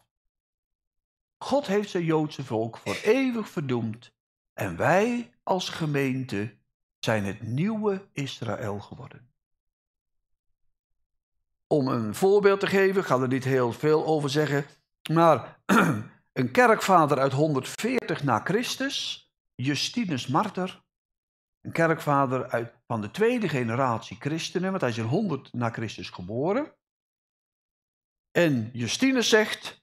God heeft zijn Joodse volk voor eeuwig verdoemd en wij als gemeente zijn het nieuwe Israël geworden. Om een voorbeeld te geven, ik ga er niet heel veel over zeggen, maar een kerkvader uit 140 na Christus, Justinus Martyr, een kerkvader uit, van de tweede generatie christenen, want hij is in 100 na Christus geboren. En Justinus zegt,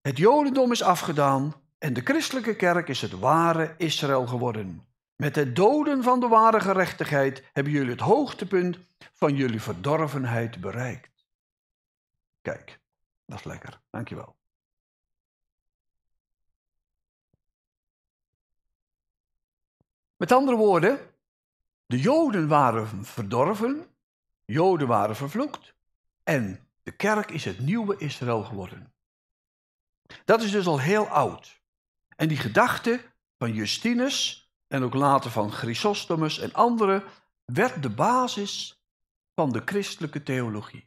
het jodendom is afgedaan en de christelijke kerk is het ware Israël geworden. Met het doden van de ware gerechtigheid hebben jullie het hoogtepunt van jullie verdorvenheid bereikt. Kijk, dat is lekker. Dankjewel. Met andere woorden, de Joden waren verdorven, Joden waren vervloekt en de kerk is het nieuwe Israël geworden. Dat is dus al heel oud. En die gedachte van Justinus en ook later van Chrysostomus en anderen werd de basis van de christelijke theologie.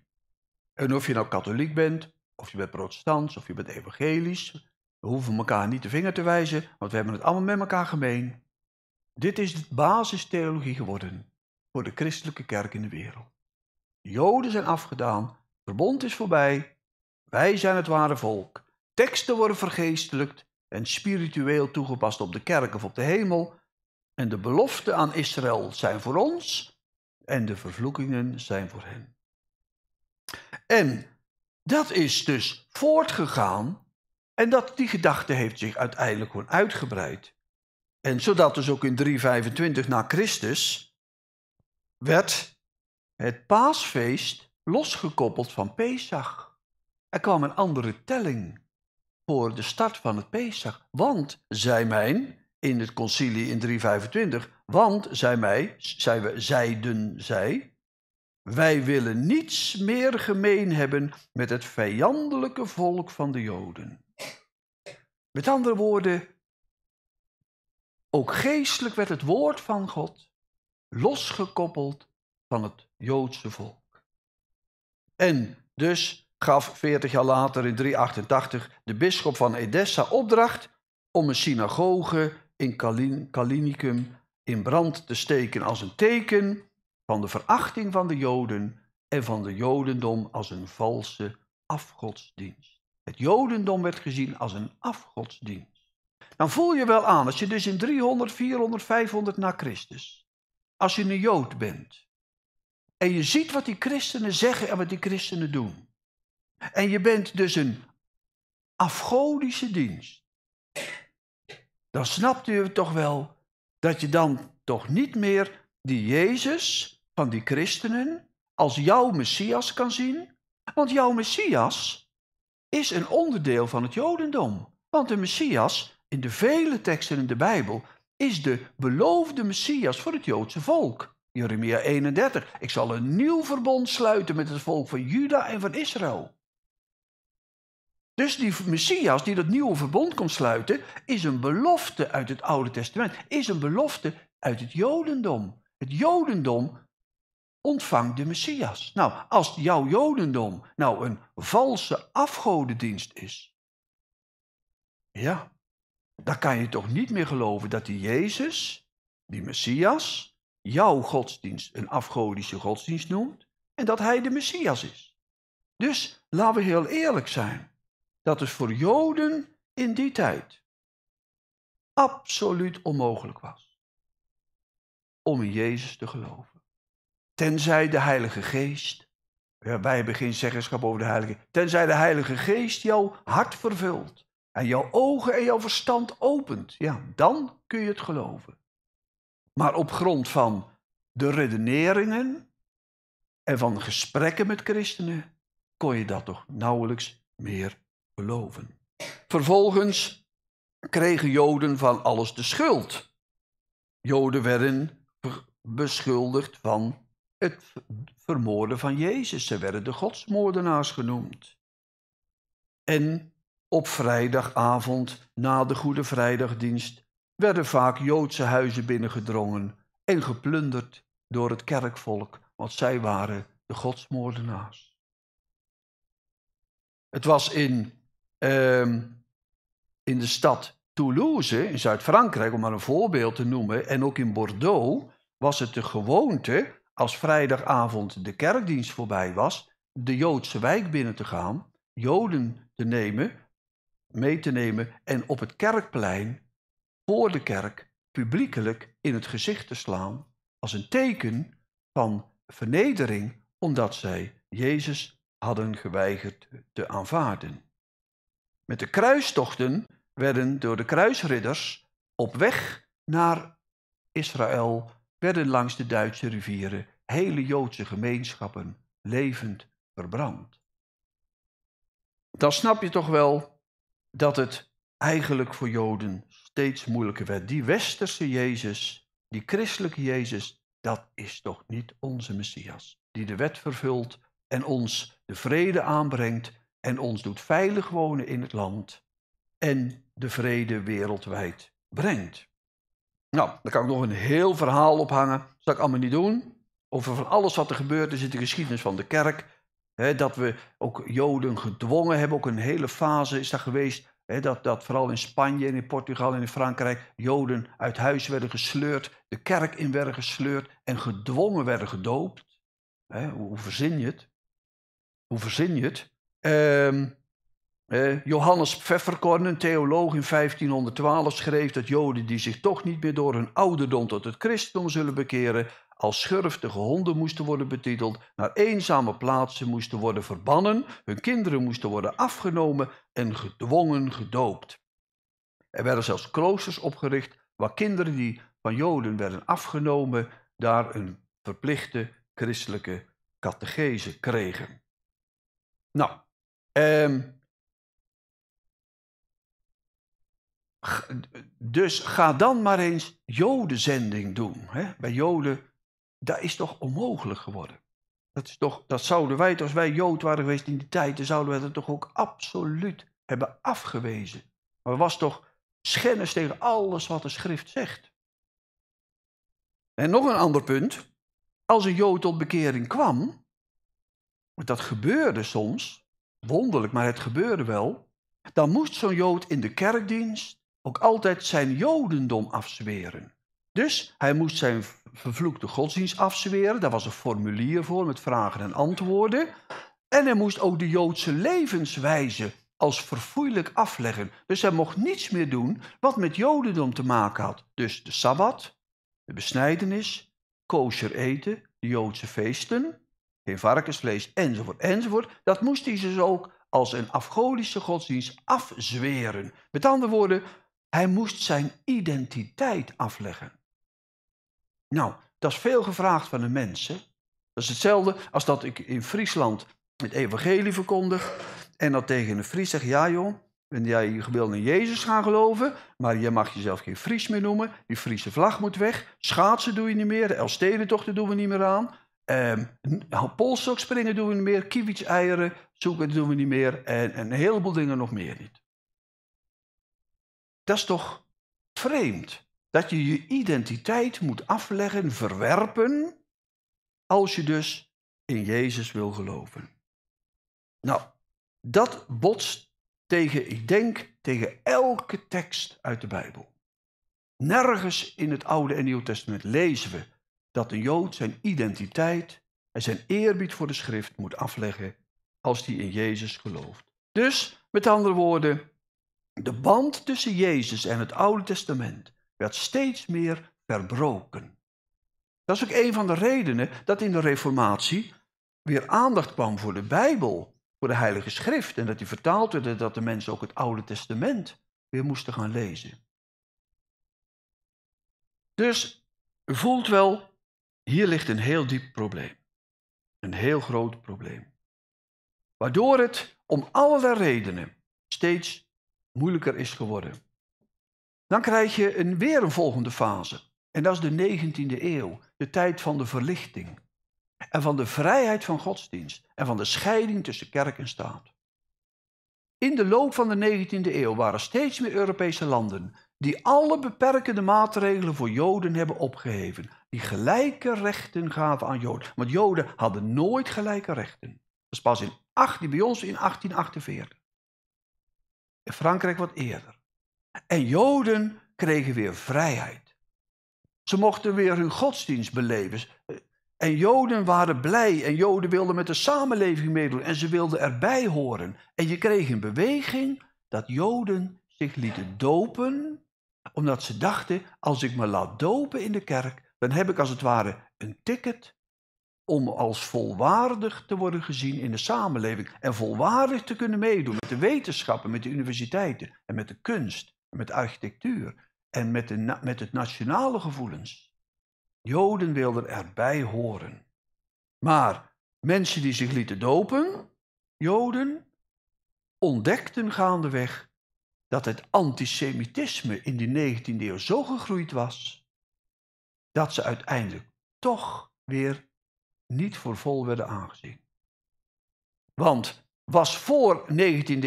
En of je nou katholiek bent, of je bent protestants, of je bent evangelisch, we hoeven elkaar niet de vinger te wijzen, want we hebben het allemaal met elkaar gemeen. Dit is de basistheologie geworden voor de christelijke kerk in de wereld. De Joden zijn afgedaan, verbond is voorbij, wij zijn het ware volk. Teksten worden vergeestelijkt en spiritueel toegepast op de kerk of op de hemel. En de beloften aan Israël zijn voor ons en de vervloekingen zijn voor hen. En dat is dus voortgegaan en dat, die gedachte heeft zich uiteindelijk gewoon uitgebreid. En zodat dus ook in 325 na Christus werd het paasfeest losgekoppeld van Pesach. Er kwam een andere telling voor de start van het Pesach. Want, zei mij in het concilie in 325, want, zei mij, zeiden zij, wij willen niets meer gemeen hebben met het vijandelijke volk van de Joden. Met andere woorden, ook geestelijk werd het woord van God losgekoppeld van het Joodse volk. En dus gaf 40 jaar later in 388 de bisschop van Edessa opdracht om een synagoge in Kalin Kalinicum in brand te steken als een teken van de verachting van de Joden en van de Jodendom als een valse afgodsdienst. Het Jodendom werd gezien als een afgodsdienst. Dan voel je wel aan, als je dus in 300, 400, 500 na Christus, als je een Jood bent, en je ziet wat die christenen zeggen en wat die christenen doen, en je bent dus een afgodische dienst, dan snapt je toch wel dat je dan toch niet meer die Jezus van die christenen als jouw Messias kan zien, want jouw Messias is een onderdeel van het Jodendom. Want de Messias in de vele teksten in de Bijbel is de beloofde Messias voor het Joodse volk. Jeremia 31, ik zal een nieuw verbond sluiten met het volk van Juda en van Israël. Dus die Messias die dat nieuwe verbond komt sluiten, is een belofte uit het Oude Testament, is een belofte uit het Jodendom. Het Jodendom ontvangt de Messias. Nou, als jouw Jodendom nou een valse afgodendienst is, ja, dan kan je toch niet meer geloven dat die Jezus, die Messias, jouw godsdienst een afgodische godsdienst noemt en dat hij de Messias is. Dus laten we heel eerlijk zijn. Dat is voor Joden in die tijd absoluut onmogelijk was om in Jezus te geloven. Tenzij de Heilige Geest, wij hebben geen zeggenschap over de Heilige, tenzij de Heilige Geest jouw hart vervult en jouw ogen en jouw verstand opent, ja, dan kun je het geloven. Maar op grond van de redeneringen en van gesprekken met christenen kon je dat toch nauwelijks meer geloven. Vervolgens kregen Joden van alles de schuld. Joden werden beschuldigd van het vermoorden van Jezus. Ze werden de godsmoordenaars genoemd. En op vrijdagavond na de Goede Vrijdagdienst werden vaak Joodse huizen binnengedrongen en geplunderd door het kerkvolk, want zij waren de godsmoordenaars. Het was in, ehm, in de stad Toulouse, in Zuid-Frankrijk, om maar een voorbeeld te noemen, en ook in Bordeaux, was het de gewoonte, als vrijdagavond de kerkdienst voorbij was, de Joodse wijk binnen te gaan, Joden te nemen mee te nemen en op het kerkplein, voor de kerk, publiekelijk in het gezicht te slaan als een teken van vernedering omdat zij Jezus hadden geweigerd te aanvaarden. Met de kruistochten werden door de kruisridders op weg naar Israël, werden langs de Duitse rivieren hele Joodse gemeenschappen levend verbrand. Dan snap je toch wel dat het eigenlijk voor Joden steeds moeilijker werd. Die westerse Jezus, die christelijke Jezus, dat is toch niet onze Messias, die de wet vervult en ons de vrede aanbrengt en ons doet veilig wonen in het land en de vrede wereldwijd brengt. Nou, daar kan ik nog een heel verhaal ophangen. Dat zal ik allemaal niet doen. Over van alles wat er gebeurd is in de geschiedenis van de kerk dat we ook Joden gedwongen hebben, ook een hele fase is dat geweest. dat, dat vooral in Spanje en in Portugal en in Frankrijk Joden uit huis werden gesleurd, de kerk in werden gesleurd en gedwongen werden gedoopt. hoe, verzin je het? Hoe verzin je het? Ehm, Johannes Pfefferkorn, een theoloog in 1512, schreef dat Joden die zich toch niet meer door hun ouderdom tot het christendom zullen bekeren, als schurftige honden moesten worden betiteld, naar eenzame plaatsen moesten worden verbannen, hun kinderen moesten worden afgenomen en gedwongen gedoopt. Er werden zelfs kloosters opgericht waar kinderen die van Joden werden afgenomen, daar een verplichte christelijke catechese kregen. Nou, ehm dus ga dan maar eens Jodenzending doen. Hè? Bij Joden dat is toch onmogelijk geworden? Dat, is toch, dat zouden wij, als wij Jood waren geweest in die tijd, dan zouden wij dat toch ook absoluut hebben afgewezen. Maar het was toch schennis tegen alles wat de schrift zegt. En nog een ander punt. Als een Jood tot bekering kwam, want dat gebeurde soms, wonderlijk, maar het gebeurde wel, dan moest zo'n Jood in de kerkdienst ook altijd zijn Jodendom afzweren. Dus hij moest zijn vervloekte godsdienst afzweren. Daar was een formulier voor met vragen en antwoorden. En hij moest ook de Joodse levenswijze als verfoeilijk afleggen. Dus hij mocht niets meer doen wat met Jodendom te maken had. Dus de Sabbat, de besnijdenis, kosher eten, de Joodse feesten, geen varkensvlees enzovoort enzovoort. Dat moest hij dus ook als een afgodische godsdienst afzweren. Met andere woorden, hij moest zijn identiteit afleggen. Nou, dat is veel gevraagd van de mensen. Dat is hetzelfde als dat ik in Friesland het evangelie verkondig en dat tegen een Fries zeg, ja joh, en jij wil in Jezus gaan geloven, maar je mag jezelf geen Fries meer noemen. Die Friese vlag moet weg. Schaatsen doe je niet meer. De Elstedentochten doen we niet meer aan. Um, springen doen we niet meer. Kiewitseieren zoeken doen we niet meer. En, en, een heleboel dingen nog meer niet. Dat is toch vreemd? dat je je identiteit moet afleggen, verwerpen, als je dus in Jezus wil geloven. Nou, dat botst tegen, ik denk, tegen elke tekst uit de Bijbel. Nergens in het Oude en Nieuw Testament lezen we dat een Jood zijn identiteit en zijn eerbied voor de schrift moet afleggen als hij in Jezus gelooft. Dus, met andere woorden, de band tussen Jezus en het Oude Testament werd steeds meer verbroken. Dat is ook een van de redenen dat in de Reformatie weer aandacht kwam voor de Bijbel, voor de Heilige Schrift. En dat die vertaald werd dat de mensen ook het Oude Testament weer moesten gaan lezen. Dus u voelt wel, hier ligt een heel diep probleem. Een heel groot probleem. Waardoor het om allerlei redenen steeds moeilijker is geworden. Dan krijg je een, weer een volgende fase. En dat is de 19e eeuw, de tijd van de verlichting. En van de vrijheid van godsdienst en van de scheiding tussen kerk en staat. In de loop van de 19e eeuw waren steeds meer Europese landen die alle beperkende maatregelen voor Joden hebben opgeheven. Die gelijke rechten gaven aan Joden. Want Joden hadden nooit gelijke rechten. Dat is pas in 18, bij ons in 1848. In Frankrijk wat eerder. En Joden kregen weer vrijheid. Ze mochten weer hun godsdienst beleven. En Joden waren blij en Joden wilden met de samenleving meedoen en ze wilden erbij horen. En je kreeg een beweging dat Joden zich lieten dopen, omdat ze dachten, als ik me laat dopen in de kerk, dan heb ik als het ware een ticket om als volwaardig te worden gezien in de samenleving en volwaardig te kunnen meedoen met de wetenschappen, met de universiteiten en met de kunst met architectuur en met, de, met het nationale gevoelens. Joden wilden erbij horen. Maar mensen die zich lieten dopen, Joden, ontdekten gaandeweg dat het antisemitisme in de 19e eeuw zo gegroeid was, dat ze uiteindelijk toch weer niet voor vol werden aangezien. Want was voor 19e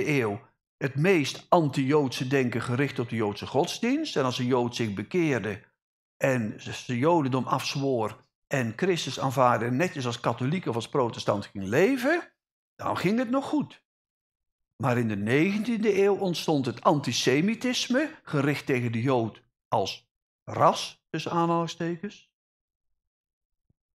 eeuw het meest anti-Joodse denken gericht op de Joodse godsdienst. En als een Jood zich bekeerde en zijn Jodendom afzwoor en Christus aanvaarde en netjes als katholiek of als protestant ging leven, dan ging het nog goed. Maar in de 19e eeuw ontstond het antisemitisme, gericht tegen de Jood als ras, tussen aanhalingstekens.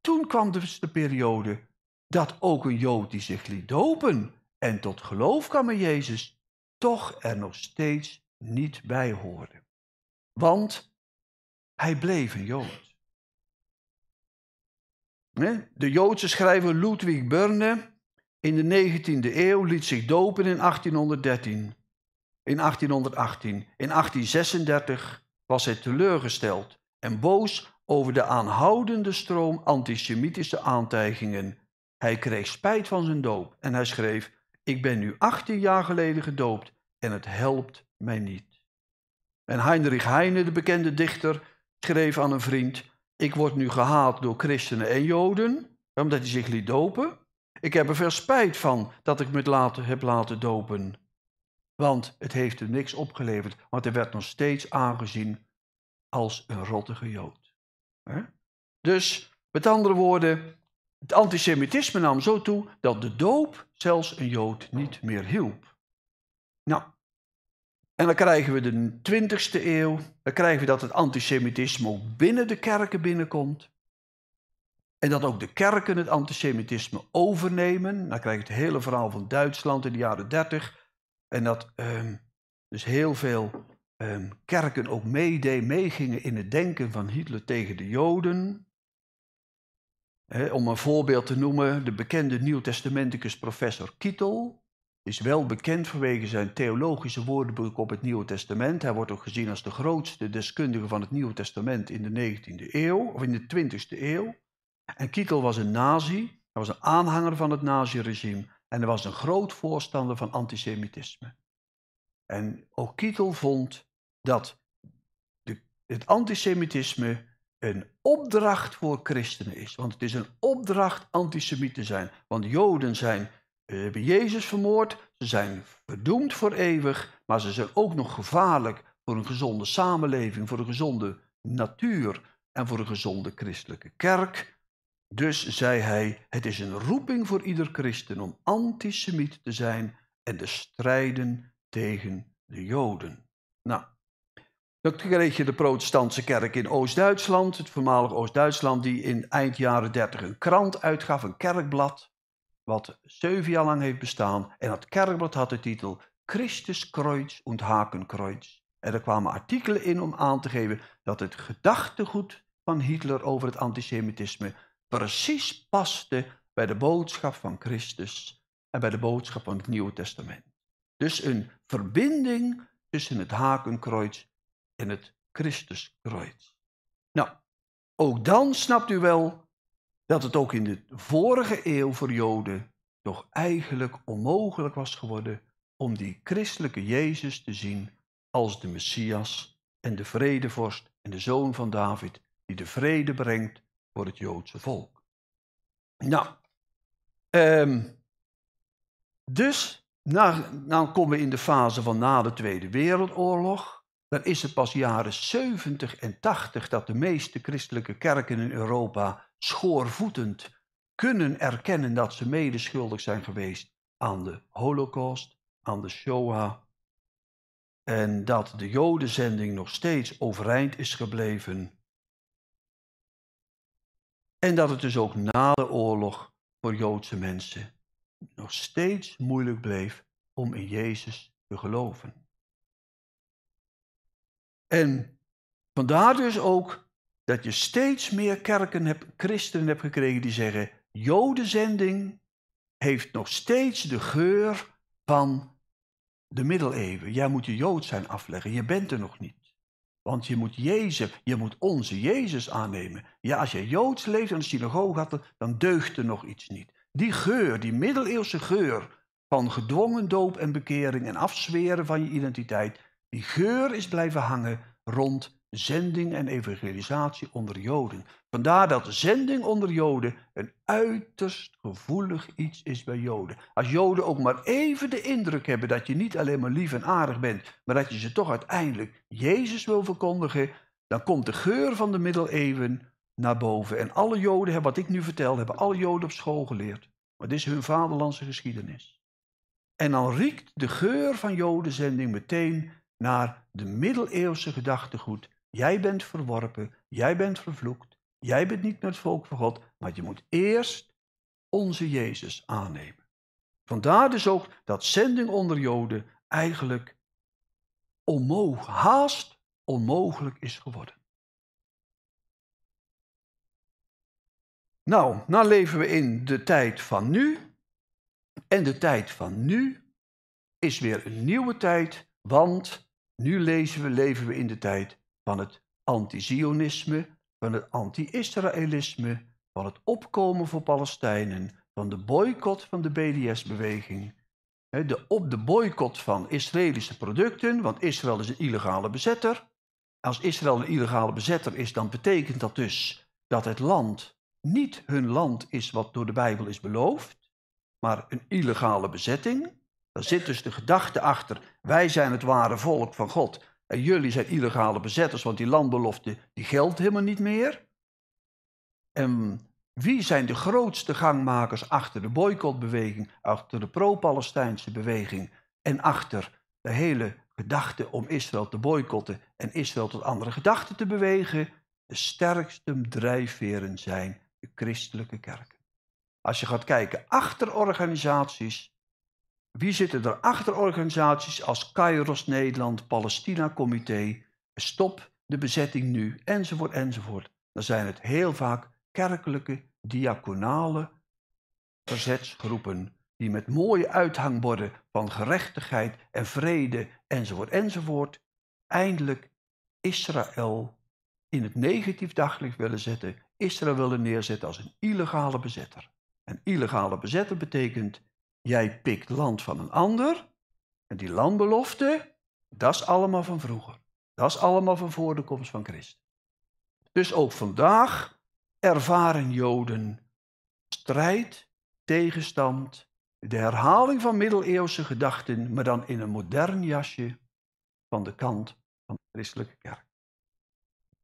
Toen kwam dus de periode dat ook een Jood die zich liet dopen en tot geloof kwam in Jezus, toch er nog steeds niet bij hoorde. Want hij bleef een Jood. De Joodse schrijver Ludwig Burne in de 19e eeuw liet zich dopen in 1813. In 1818. In 1836 was hij teleurgesteld en boos over de aanhoudende stroom antisemitische aantijgingen. Hij kreeg spijt van zijn doop en hij schreef: ik ben nu 18 jaar geleden gedoopt en het helpt mij niet. En Heinrich Heine, de bekende dichter, schreef aan een vriend: Ik word nu gehaat door christenen en joden, omdat hij zich liet dopen. Ik heb er veel spijt van dat ik me later heb laten dopen. Want het heeft hem niks opgeleverd, want hij werd nog steeds aangezien als een rottige jood. Dus met andere woorden, het antisemitisme nam zo toe dat de doop zelfs een Jood niet meer hielp. Nou, en dan krijgen we de 20 e eeuw, dan krijgen we dat het antisemitisme ook binnen de kerken binnenkomt. En dat ook de kerken het antisemitisme overnemen. Dan krijg je het hele verhaal van Duitsland in de jaren 30. En dat ehm, dus heel veel ehm, kerken ook meegingen in het denken van Hitler tegen de Joden om een voorbeeld te noemen, de bekende Testamenticus professor Kittel is wel bekend vanwege zijn theologische woordenboek op het Nieuwe Testament. Hij wordt ook gezien als de grootste deskundige van het Nieuwe Testament in de 19e eeuw, of in de 20e eeuw. En Kittel was een nazi, hij was een aanhanger van het naziregime en hij was een groot voorstander van antisemitisme. En ook Kittel vond dat de, het antisemitisme een opdracht voor christenen is. Want het is een opdracht antisemiet te zijn. Want Joden zijn, eh, hebben Jezus vermoord, ze zijn verdoemd voor eeuwig, maar ze zijn ook nog gevaarlijk voor een gezonde samenleving, voor een gezonde natuur en voor een gezonde christelijke kerk. Dus zei hij, het is een roeping voor ieder christen om antisemiet te zijn en te strijden tegen de Joden. Nou, dan kreeg je de protestantse kerk in Oost-Duitsland, het voormalig Oost-Duitsland, die in eind jaren 30 een krant uitgaf, een kerkblad, wat zeven jaar lang heeft bestaan. En dat kerkblad had de titel Christuskreuz und Hakenkreuz. En er kwamen artikelen in om aan te geven dat het gedachtegoed van Hitler over het antisemitisme precies paste bij de boodschap van Christus en bij de boodschap van het Nieuwe Testament. Dus een verbinding tussen het hakenkreuz en het Christuskruis. Nou, ook dan snapt u wel dat het ook in de vorige eeuw voor Joden toch eigenlijk onmogelijk was geworden om die christelijke Jezus te zien als de Messias en de vredevorst en de zoon van David die de vrede brengt voor het Joodse volk. Nou, ehm, dus na, dan nou komen we in de fase van na de Tweede Wereldoorlog dan is het pas jaren 70 en 80 dat de meeste christelijke kerken in Europa schoorvoetend kunnen erkennen dat ze medeschuldig zijn geweest aan de Holocaust, aan de Shoah. En dat de Jodenzending nog steeds overeind is gebleven. En dat het dus ook na de oorlog voor Joodse mensen nog steeds moeilijk bleef om in Jezus te geloven. En vandaar dus ook dat je steeds meer kerken hebt, christenen hebt gekregen die zeggen: Jodenzending heeft nog steeds de geur van de middeleeuwen. Jij moet je Jood zijn afleggen, je bent er nog niet. Want je moet Jezus, je moet onze Jezus aannemen. Ja, als je Joods leeft en de synagoog had, dan deugt er nog iets niet. Die geur, die middeleeuwse geur van gedwongen doop en bekering en afzweren van je identiteit, die geur is blijven hangen rond zending en evangelisatie onder Joden. Vandaar dat zending onder Joden een uiterst gevoelig iets is bij Joden. Als Joden ook maar even de indruk hebben dat je niet alleen maar lief en aardig bent, maar dat je ze toch uiteindelijk Jezus wil verkondigen, dan komt de geur van de middeleeuwen naar boven. En alle Joden, wat ik nu vertel, hebben alle Joden op school geleerd. Maar dit is hun vaderlandse geschiedenis. En dan riekt de geur van Jodenzending meteen naar de middeleeuwse gedachtegoed. Jij bent verworpen, jij bent vervloekt, jij bent niet meer het volk van God, maar je moet eerst onze Jezus aannemen. Vandaar dus ook dat zending onder Joden eigenlijk haast onmogelijk is geworden. Nou, nou leven we in de tijd van nu. En de tijd van nu is weer een nieuwe tijd, want nu lezen we, leven we in de tijd van het anti-Zionisme, van het anti-Israëlisme, van het opkomen voor Palestijnen, van de boycott van de BDS-beweging. De, op de boycott van Israëlische producten, want Israël is een illegale bezetter. Als Israël een illegale bezetter is, dan betekent dat dus dat het land niet hun land is wat door de Bijbel is beloofd, maar een illegale bezetting. Daar zit dus de gedachte achter. Wij zijn het ware volk van God. En jullie zijn illegale bezetters, want die landbelofte die geldt helemaal niet meer. En wie zijn de grootste gangmakers achter de boycottbeweging, achter de pro-Palestijnse beweging en achter de hele gedachte om Israël te boycotten en Israël tot andere gedachten te bewegen? De sterkste drijfveren zijn de christelijke kerken. Als je gaat kijken achter organisaties wie zitten er achter organisaties als Kairos Nederland, Palestina Comité, Stop de bezetting nu, enzovoort, enzovoort? Dan zijn het heel vaak kerkelijke, diaconale verzetsgroepen die met mooie uithangborden van gerechtigheid en vrede, enzovoort, enzovoort, eindelijk Israël in het negatief daglicht willen zetten, Israël willen neerzetten als een illegale bezetter. En illegale bezetter betekent Jij pikt land van een ander. En die landbelofte, dat is allemaal van vroeger. Dat is allemaal van voor de komst van Christus. Dus ook vandaag ervaren Joden strijd, tegenstand, de herhaling van middeleeuwse gedachten, maar dan in een modern jasje van de kant van de christelijke kerk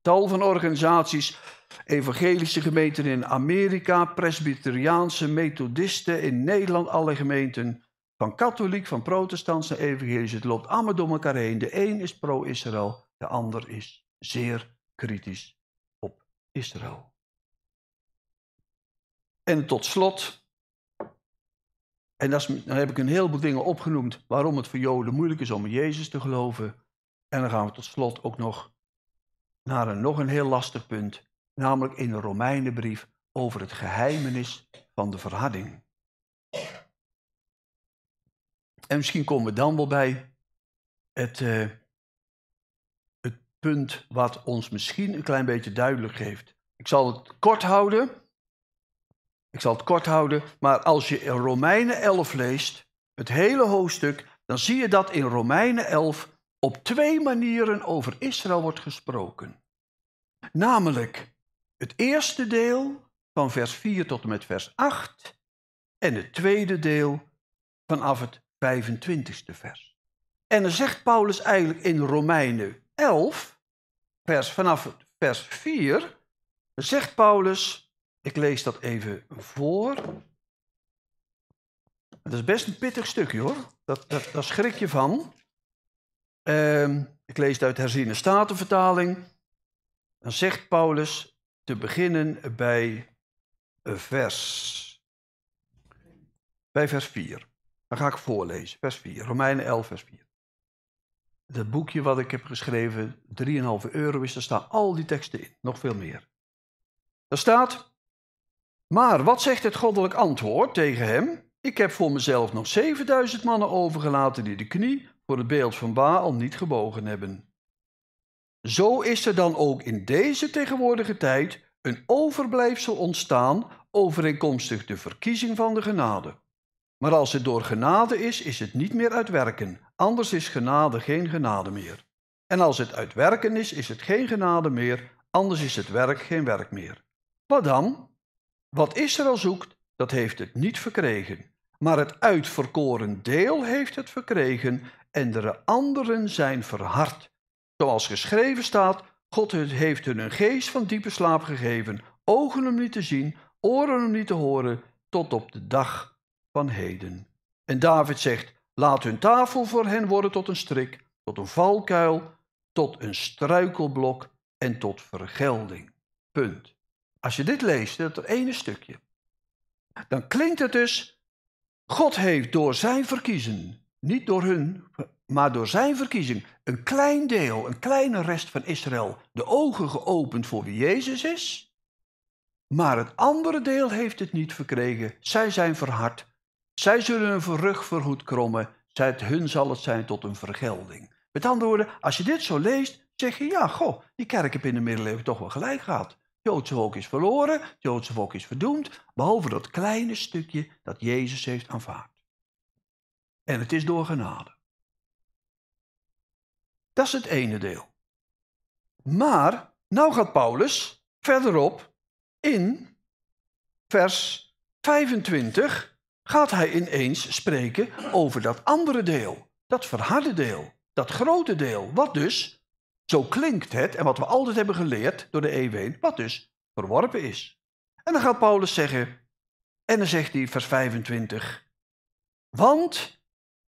tal van organisaties, evangelische gemeenten in Amerika, presbyteriaanse, methodisten in Nederland, alle gemeenten, van katholiek, van protestants en evangelisch. Het loopt allemaal door elkaar heen. De een is pro-Israël, de ander is zeer kritisch op Israël. En tot slot, en dan heb ik een heleboel dingen opgenoemd waarom het voor Joden moeilijk is om in Jezus te geloven. En dan gaan we tot slot ook nog naar een nog een heel lastig punt, namelijk in de Romeinenbrief over het geheimenis van de verharding. En misschien komen we dan wel bij het, eh, het punt wat ons misschien een klein beetje duidelijk geeft. Ik zal het kort houden. Ik zal het kort houden, maar als je in Romeinen 11 leest, het hele hoofdstuk, dan zie je dat in Romeinen 11 op twee manieren over Israël wordt gesproken. Namelijk het eerste deel van vers 4 tot en met vers 8 en het tweede deel vanaf het 25ste vers. En dan zegt Paulus eigenlijk in Romeinen 11, vers, vanaf vers 4, zegt Paulus, ik lees dat even voor. Dat is best een pittig stukje hoor, dat, dat, schrik je van. Ehm, ik lees het uit herziene statenvertaling. Dan zegt Paulus te beginnen bij eh, vers, bij vers 4. Dan ga ik voorlezen, vers 4, Romeinen 11, vers 4. Dat boekje wat ik heb geschreven, 3,5 euro is, daar staan al die teksten in, nog veel meer. Daar staat, maar wat zegt het goddelijk antwoord tegen hem? Ik heb voor mezelf nog 7000 mannen overgelaten die de knie voor het beeld van Baal niet gebogen hebben. Zo is er dan ook in deze tegenwoordige tijd een overblijfsel ontstaan overeenkomstig de verkiezing van de genade. Maar als het door genade is, is het niet meer uit werken, anders is genade geen genade meer. En als het uit werken is, is het geen genade meer, anders is het werk geen werk meer. Wat dan? Wat Israël zoekt, dat heeft het niet verkregen. Maar het uitverkoren deel heeft het verkregen en de anderen zijn verhard. Zoals geschreven staat, God heeft hun een geest van diepe slaap gegeven, ogen om niet te zien, oren om niet te horen, tot op de dag van heden. En David zegt, laat hun tafel voor hen worden tot een strik, tot een valkuil, tot een struikelblok en tot vergelding. Punt. Als je dit leest, dat ene stukje, dan klinkt het dus, God heeft door zijn verkiezen niet door hun, maar door zijn verkiezing, een klein deel, een kleine rest van Israël, de ogen geopend voor wie Jezus is. Maar het andere deel heeft het niet verkregen. Zij zijn verhard. Zij zullen hun rug vergoed krommen. Zij, hun zal het zijn tot een vergelding. Met andere woorden, als je dit zo leest, zeg je: ja, goh, die kerk heb in de middeleeuwen toch wel gelijk gehad. Het Joodse volk is verloren, het Joodse volk is verdoemd, behalve dat kleine stukje dat Jezus heeft aanvaard. En het is door genade. Dat is het ene deel. Maar, nou gaat Paulus verderop in vers 25 gaat hij ineens spreken over dat andere deel, dat verharde deel, dat grote deel, wat dus, zo klinkt het en wat we altijd hebben geleerd door de eeuwen, wat dus verworpen is. En dan gaat Paulus zeggen, en dan zegt hij vers 25, want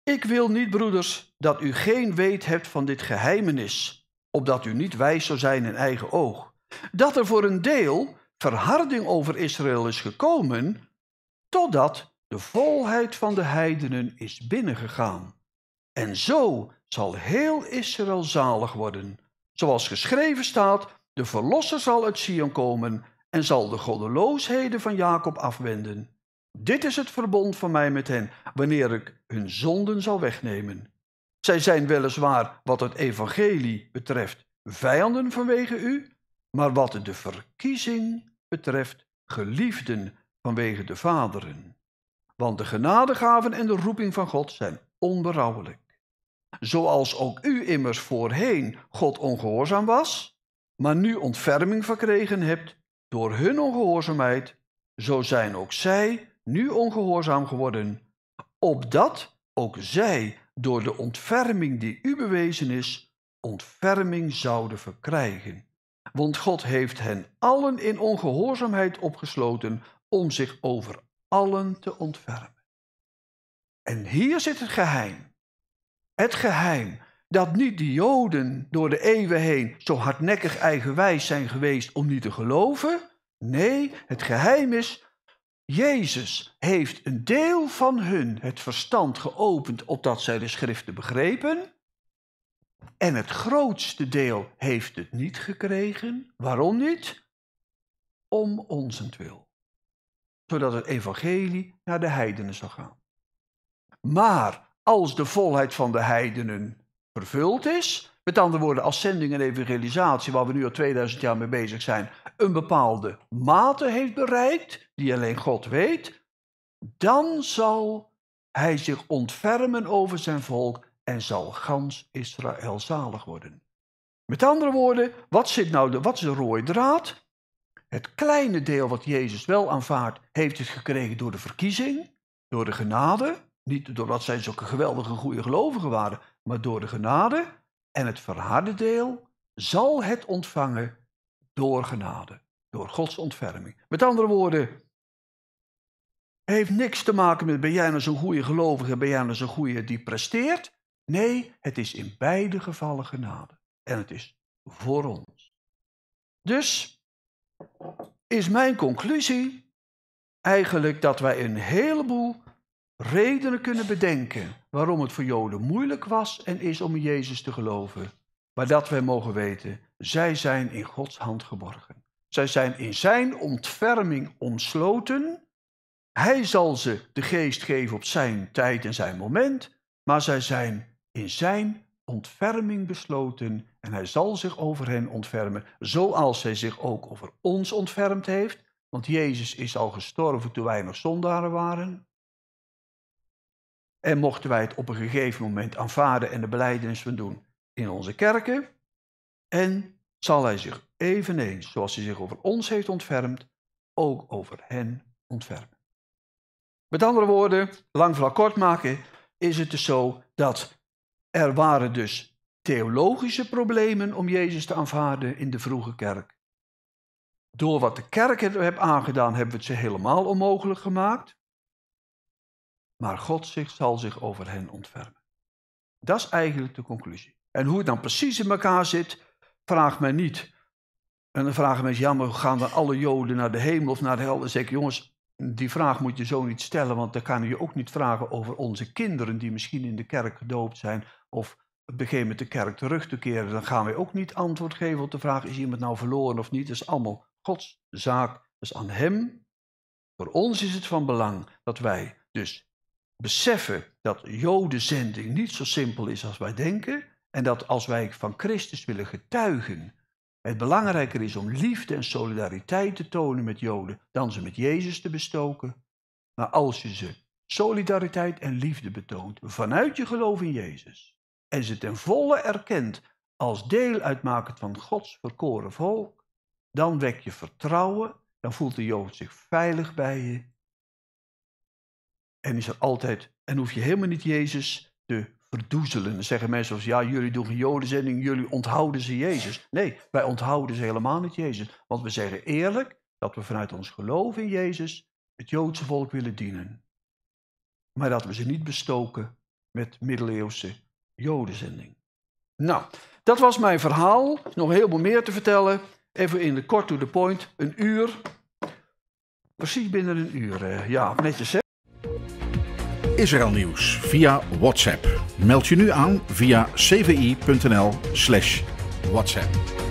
ik wil niet, broeders, dat u geen weet hebt van dit geheimenis, opdat u niet wijs zou zijn in eigen oog. Dat er voor een deel verharding over Israël is gekomen, totdat de volheid van de heidenen is binnengegaan. En zo zal heel Israël zalig worden. Zoals geschreven staat, de verlosser zal uit Sion komen en zal de goddeloosheden van Jacob afwenden. Dit is het verbond van mij met hen, wanneer ik hun zonden zal wegnemen. Zij zijn weliswaar wat het evangelie betreft vijanden vanwege u, maar wat de verkiezing betreft geliefden vanwege de vaderen. Want de genadegaven en de roeping van God zijn onberouwelijk. Zoals ook u immers voorheen God ongehoorzaam was, maar nu ontferming verkregen hebt door hun ongehoorzaamheid, zo zijn ook zij nu ongehoorzaam geworden, opdat ook zij door de ontferming die u bewezen is, ontferming zouden verkrijgen. Want God heeft hen allen in ongehoorzaamheid opgesloten om zich over allen te ontfermen. En hier zit het geheim. Het geheim dat niet de Joden door de eeuwen heen zo hardnekkig eigenwijs zijn geweest om niet te geloven. Nee, het geheim is Jezus heeft een deel van hun het verstand geopend opdat zij de schriften begrepen. En het grootste deel heeft het niet gekregen. Waarom niet? Om onzentwil. wil. Zodat het evangelie naar de heidenen zal gaan. Maar als de volheid van de heidenen vervuld is, met andere woorden, als zending en evangelisatie, waar we nu al 2000 jaar mee bezig zijn, een bepaalde mate heeft bereikt, die alleen God weet, dan zal hij zich ontfermen over zijn volk en zal gans Israël zalig worden. Met andere woorden, wat, zit nou de, wat is de rode draad? Het kleine deel wat Jezus wel aanvaardt, heeft het gekregen door de verkiezing, door de genade. Niet doordat zij zulke geweldige goede gelovigen waren, maar door de genade. En het verharde deel zal het ontvangen door genade. Door Gods ontferming. Met andere woorden, heeft niks te maken met ben jij nou zo'n goede gelovige, ben jij nou zo'n goede die presteert. Nee, het is in beide gevallen genade. En het is voor ons. Dus is mijn conclusie eigenlijk dat wij een heleboel redenen kunnen bedenken waarom het voor Joden moeilijk was en is om in Jezus te geloven maar dat wij mogen weten, zij zijn in Gods hand geborgen. Zij zijn in zijn ontferming omsloten. Hij zal ze de geest geven op zijn tijd en zijn moment, maar zij zijn in zijn ontferming besloten en hij zal zich over hen ontfermen, zoals hij zich ook over ons ontfermd heeft, want Jezus is al gestorven toen wij nog zondaren waren. En mochten wij het op een gegeven moment aanvaarden en de beleidenis van doen, in onze kerken en zal hij zich eveneens, zoals hij zich over ons heeft ontfermd, ook over hen ontfermen. Met andere woorden, lang vooral kort maken, is het dus zo dat er waren dus theologische problemen om Jezus te aanvaarden in de vroege kerk. Door wat de kerk heeft aangedaan, hebben we het ze helemaal onmogelijk gemaakt. Maar God zich, zal zich over hen ontfermen. Dat is eigenlijk de conclusie. En hoe het dan precies in elkaar zit, vraag men niet. En dan vragen mensen, ja, maar gaan dan alle Joden naar de hemel of naar de hel? En zeg jongens, die vraag moet je zo niet stellen, want dan kan je ook niet vragen over onze kinderen die misschien in de kerk gedoopt zijn of op een gegeven moment de kerk terug te keren. Dan gaan wij ook niet antwoord geven op de vraag, is iemand nou verloren of niet? Dat is allemaal Gods zaak. Dat is aan Hem, voor ons is het van belang dat wij dus beseffen dat Jodenzending niet zo simpel is als wij denken. En dat als wij van Christus willen getuigen, het belangrijker is om liefde en solidariteit te tonen met Joden dan ze met Jezus te bestoken. Maar als je ze solidariteit en liefde betoont vanuit je geloof in Jezus en ze ten volle erkent als deel uitmakend van Gods verkoren volk, dan wek je vertrouwen, dan voelt de Jood zich veilig bij je. En is er altijd, en hoef je helemaal niet Jezus te verdoezelen. zeggen mensen als ja, jullie doen jodenzending, jullie onthouden ze Jezus. Nee, wij onthouden ze helemaal niet Jezus. Want we zeggen eerlijk dat we vanuit ons geloof in Jezus het Joodse volk willen dienen. Maar dat we ze niet bestoken met middeleeuwse jodenzending. Nou, dat was mijn verhaal. Nog heel veel meer te vertellen. Even in de kort to the point. Een uur. Precies binnen een uur. Eh, ja, netjes hè? Israël nieuws via WhatsApp. Meld je nu aan via cvi.nl/slash WhatsApp.